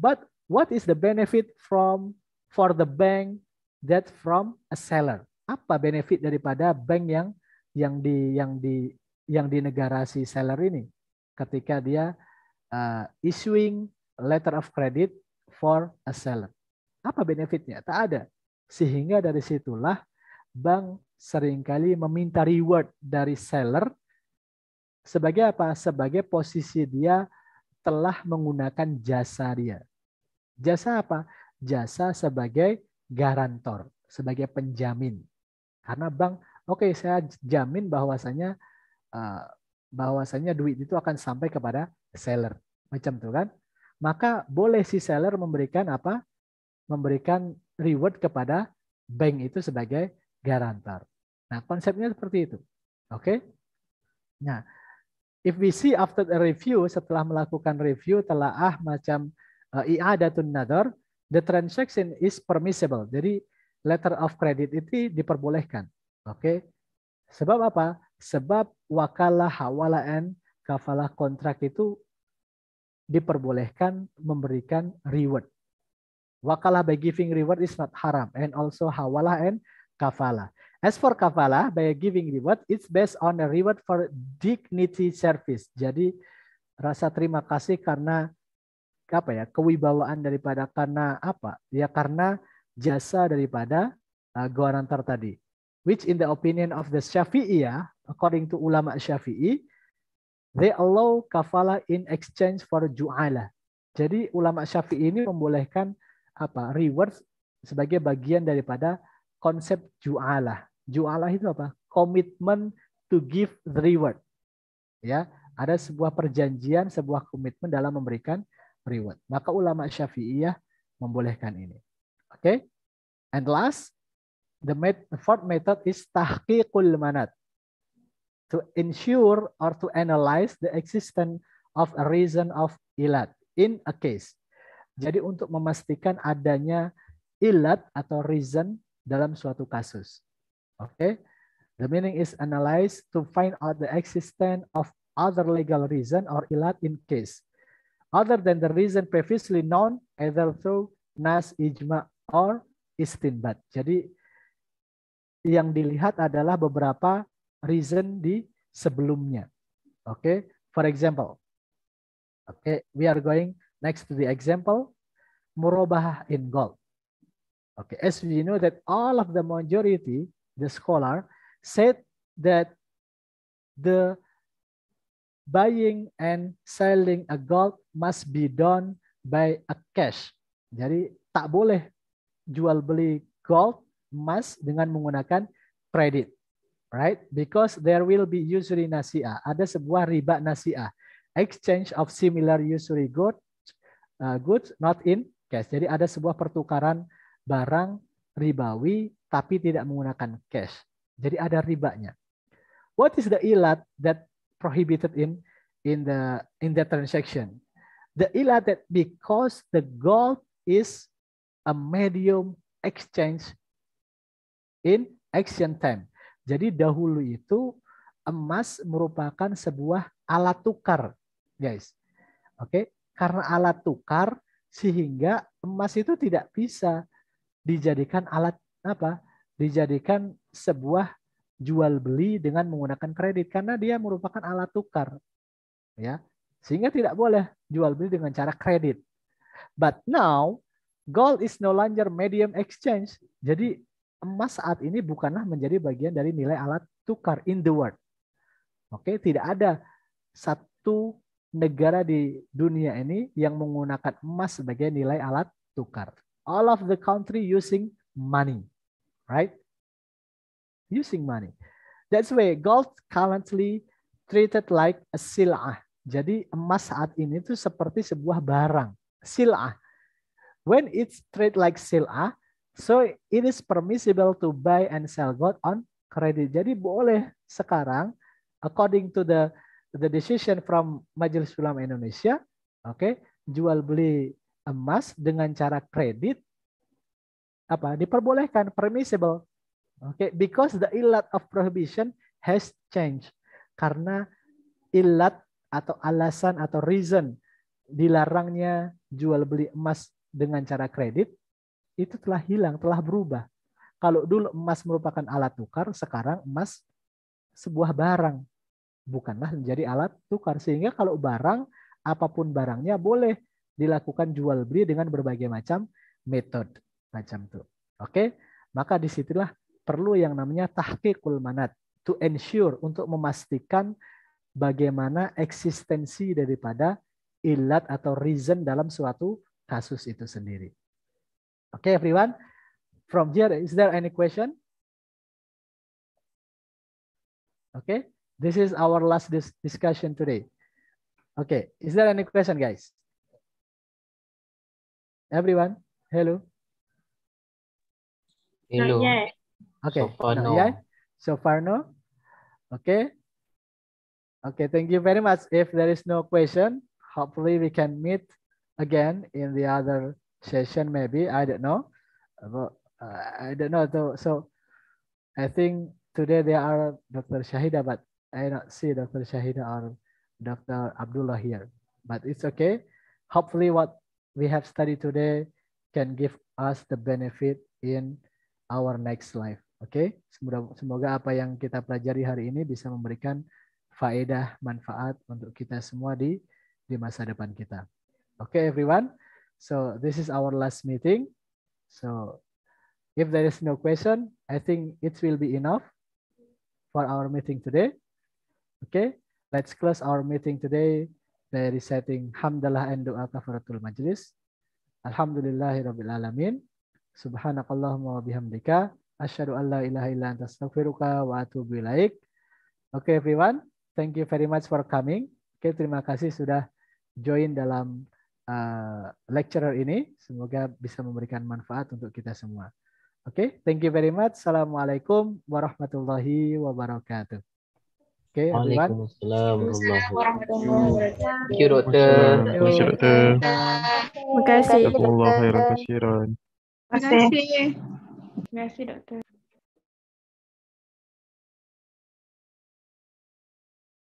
But what is the benefit from for the bank that from a seller? Apa benefit daripada bank yang yang di yang di yang di negara si seller ini ketika dia uh, issuing letter of credit for a seller. Apa benefitnya? Tak ada. Sehingga dari situlah bank seringkali meminta reward dari seller sebagai apa? Sebagai posisi dia telah menggunakan jasa dia. Jasa apa? Jasa sebagai garantor, sebagai penjamin. Karena bank Oke, okay, saya jamin bahwasanya uh, eh, bahwasanya duit itu akan sampai kepada seller. Macam itu kan? Maka boleh si seller memberikan apa? Memberikan reward kepada bank itu sebagai garantor. Nah, konsepnya seperti itu. Oke? Okay? Nah, if we see after the review, setelah melakukan review, telah ah macam uh, i'adatun nador, the transaction is permissible. Jadi, letter of credit itu diperbolehkan. Oke. Sebab apa? Sebab wakalah hawalaan kafalah kontrak itu diperbolehkan memberikan reward. Wakalah by giving reward is not haram and also hawalah and kafalah. As for kafalah by giving reward, it's based on a reward for dignity service. Jadi rasa terima kasih karena apa ya kewibawaan daripada karena apa ya karena jasa daripada uh, guarantor tadi which in the opinion of the Syafi'iyah, according to ulama Syafi'i, they allow kafala in exchange for ju'ala. Jadi ulama Syafi'i ini membolehkan apa? reward sebagai bagian daripada konsep ju'ala. Ju'ala itu apa? Commitment to give the reward. Ya, ada sebuah perjanjian, sebuah komitmen dalam memberikan reward. Maka ulama Syafi'iyah membolehkan ini. Oke? Okay? And last, the, met, the fourth method is tahqiqul manat. To ensure or to analyze the existence of a reason of ilat in a case. Jadi untuk memastikan adanya ilat atau reason dalam suatu kasus. Oke. Okay? The meaning is analyze to find out the existence of other legal reason or ilat in case other than the reason previously known either through nas ijma or istinbat. Jadi yang dilihat adalah beberapa reason di sebelumnya. Oke, okay? for example. Oke, okay, we are going next to the example murabah in gold. Okay, as we know that all of the majority the scholar said that the buying and selling a gold must be done by a cash. Jadi tak boleh jual beli gold emas dengan menggunakan kredit. Right? Because there will be usury nasi'ah. Ada sebuah riba nasi'ah. Exchange of similar usury good, uh, goods not in cash. Jadi ada sebuah pertukaran barang ribawi tapi tidak menggunakan cash. Jadi ada ribanya. What is the ilat that prohibited in in the in the transaction? The ilat that because the gold is a medium exchange in action time. Jadi dahulu itu emas merupakan sebuah alat tukar, guys. Oke, karena alat tukar sehingga emas itu tidak bisa dijadikan alat apa? Dijadikan sebuah jual beli dengan menggunakan kredit karena dia merupakan alat tukar. Ya. Sehingga tidak boleh jual beli dengan cara kredit. But now gold is no longer medium exchange. Jadi emas saat ini bukanlah menjadi bagian dari nilai alat tukar in the world. Oke, tidak ada satu negara di dunia ini yang menggunakan emas sebagai nilai alat tukar. All of the country using money, right? Using money. That's why gold currently treated like a silah. Jadi emas saat ini itu seperti sebuah barang, silah. When it's treated like silah, So it is permissible to buy and sell gold on credit. Jadi boleh sekarang according to the the decision from Majelis Ulama Indonesia, oke, okay, jual beli emas dengan cara kredit apa diperbolehkan permissible. Oke, okay, because the ilat of prohibition has changed. Karena ilat atau alasan atau reason dilarangnya jual beli emas dengan cara kredit itu telah hilang, telah berubah. Kalau dulu emas merupakan alat tukar, sekarang emas sebuah barang, bukanlah menjadi alat tukar. Sehingga kalau barang, apapun barangnya boleh dilakukan jual beli dengan berbagai macam metode macam itu. Oke, maka disitulah perlu yang namanya tahqiqul manat to ensure untuk memastikan bagaimana eksistensi daripada ilat atau reason dalam suatu kasus itu sendiri. Okay, everyone. From here, is there any question? Okay, this is our last dis discussion today. Okay, is there any question, guys? Everyone, hello. Hello. Okay. So far, no. Yeah. So far, no. Okay. Okay. Thank you very much. If there is no question, hopefully we can meet again in the other session maybe i don't know but uh, i don't know though so i think today there are dr shahida but i not see dr shahida or dr abdullah here but it's okay hopefully what we have studied today can give us the benefit in our next life okay semoga semoga apa yang kita pelajari hari ini bisa memberikan faedah manfaat untuk kita semua di di masa depan kita. Oke okay, everyone. So this is our last meeting. So if there is no question, I think it will be enough for our meeting today. Okay, let's close our meeting today by reciting Hamdalah and Doa Kafaratul Majlis. Alhamdulillahi Rabbil Alamin. Subhanakallahumma wa Asyadu an la ilaha illa anta astaghfiruka wa atubu ilaik. Okay everyone, thank you very much for coming. okay, terima kasih sudah join dalam uh, lecturer ini. Semoga bisa memberikan manfaat untuk kita semua. Oke, okay, thank you very much. Assalamualaikum warahmatullahi wabarakatuh. Oke, okay, Waalaikumsalam warahmatullahi wabarakatuh. Thank you, Dokter. Terima kasih, Dokter. Terima kasih. Terima kasih, Dokter. Terima kasih, Dokter.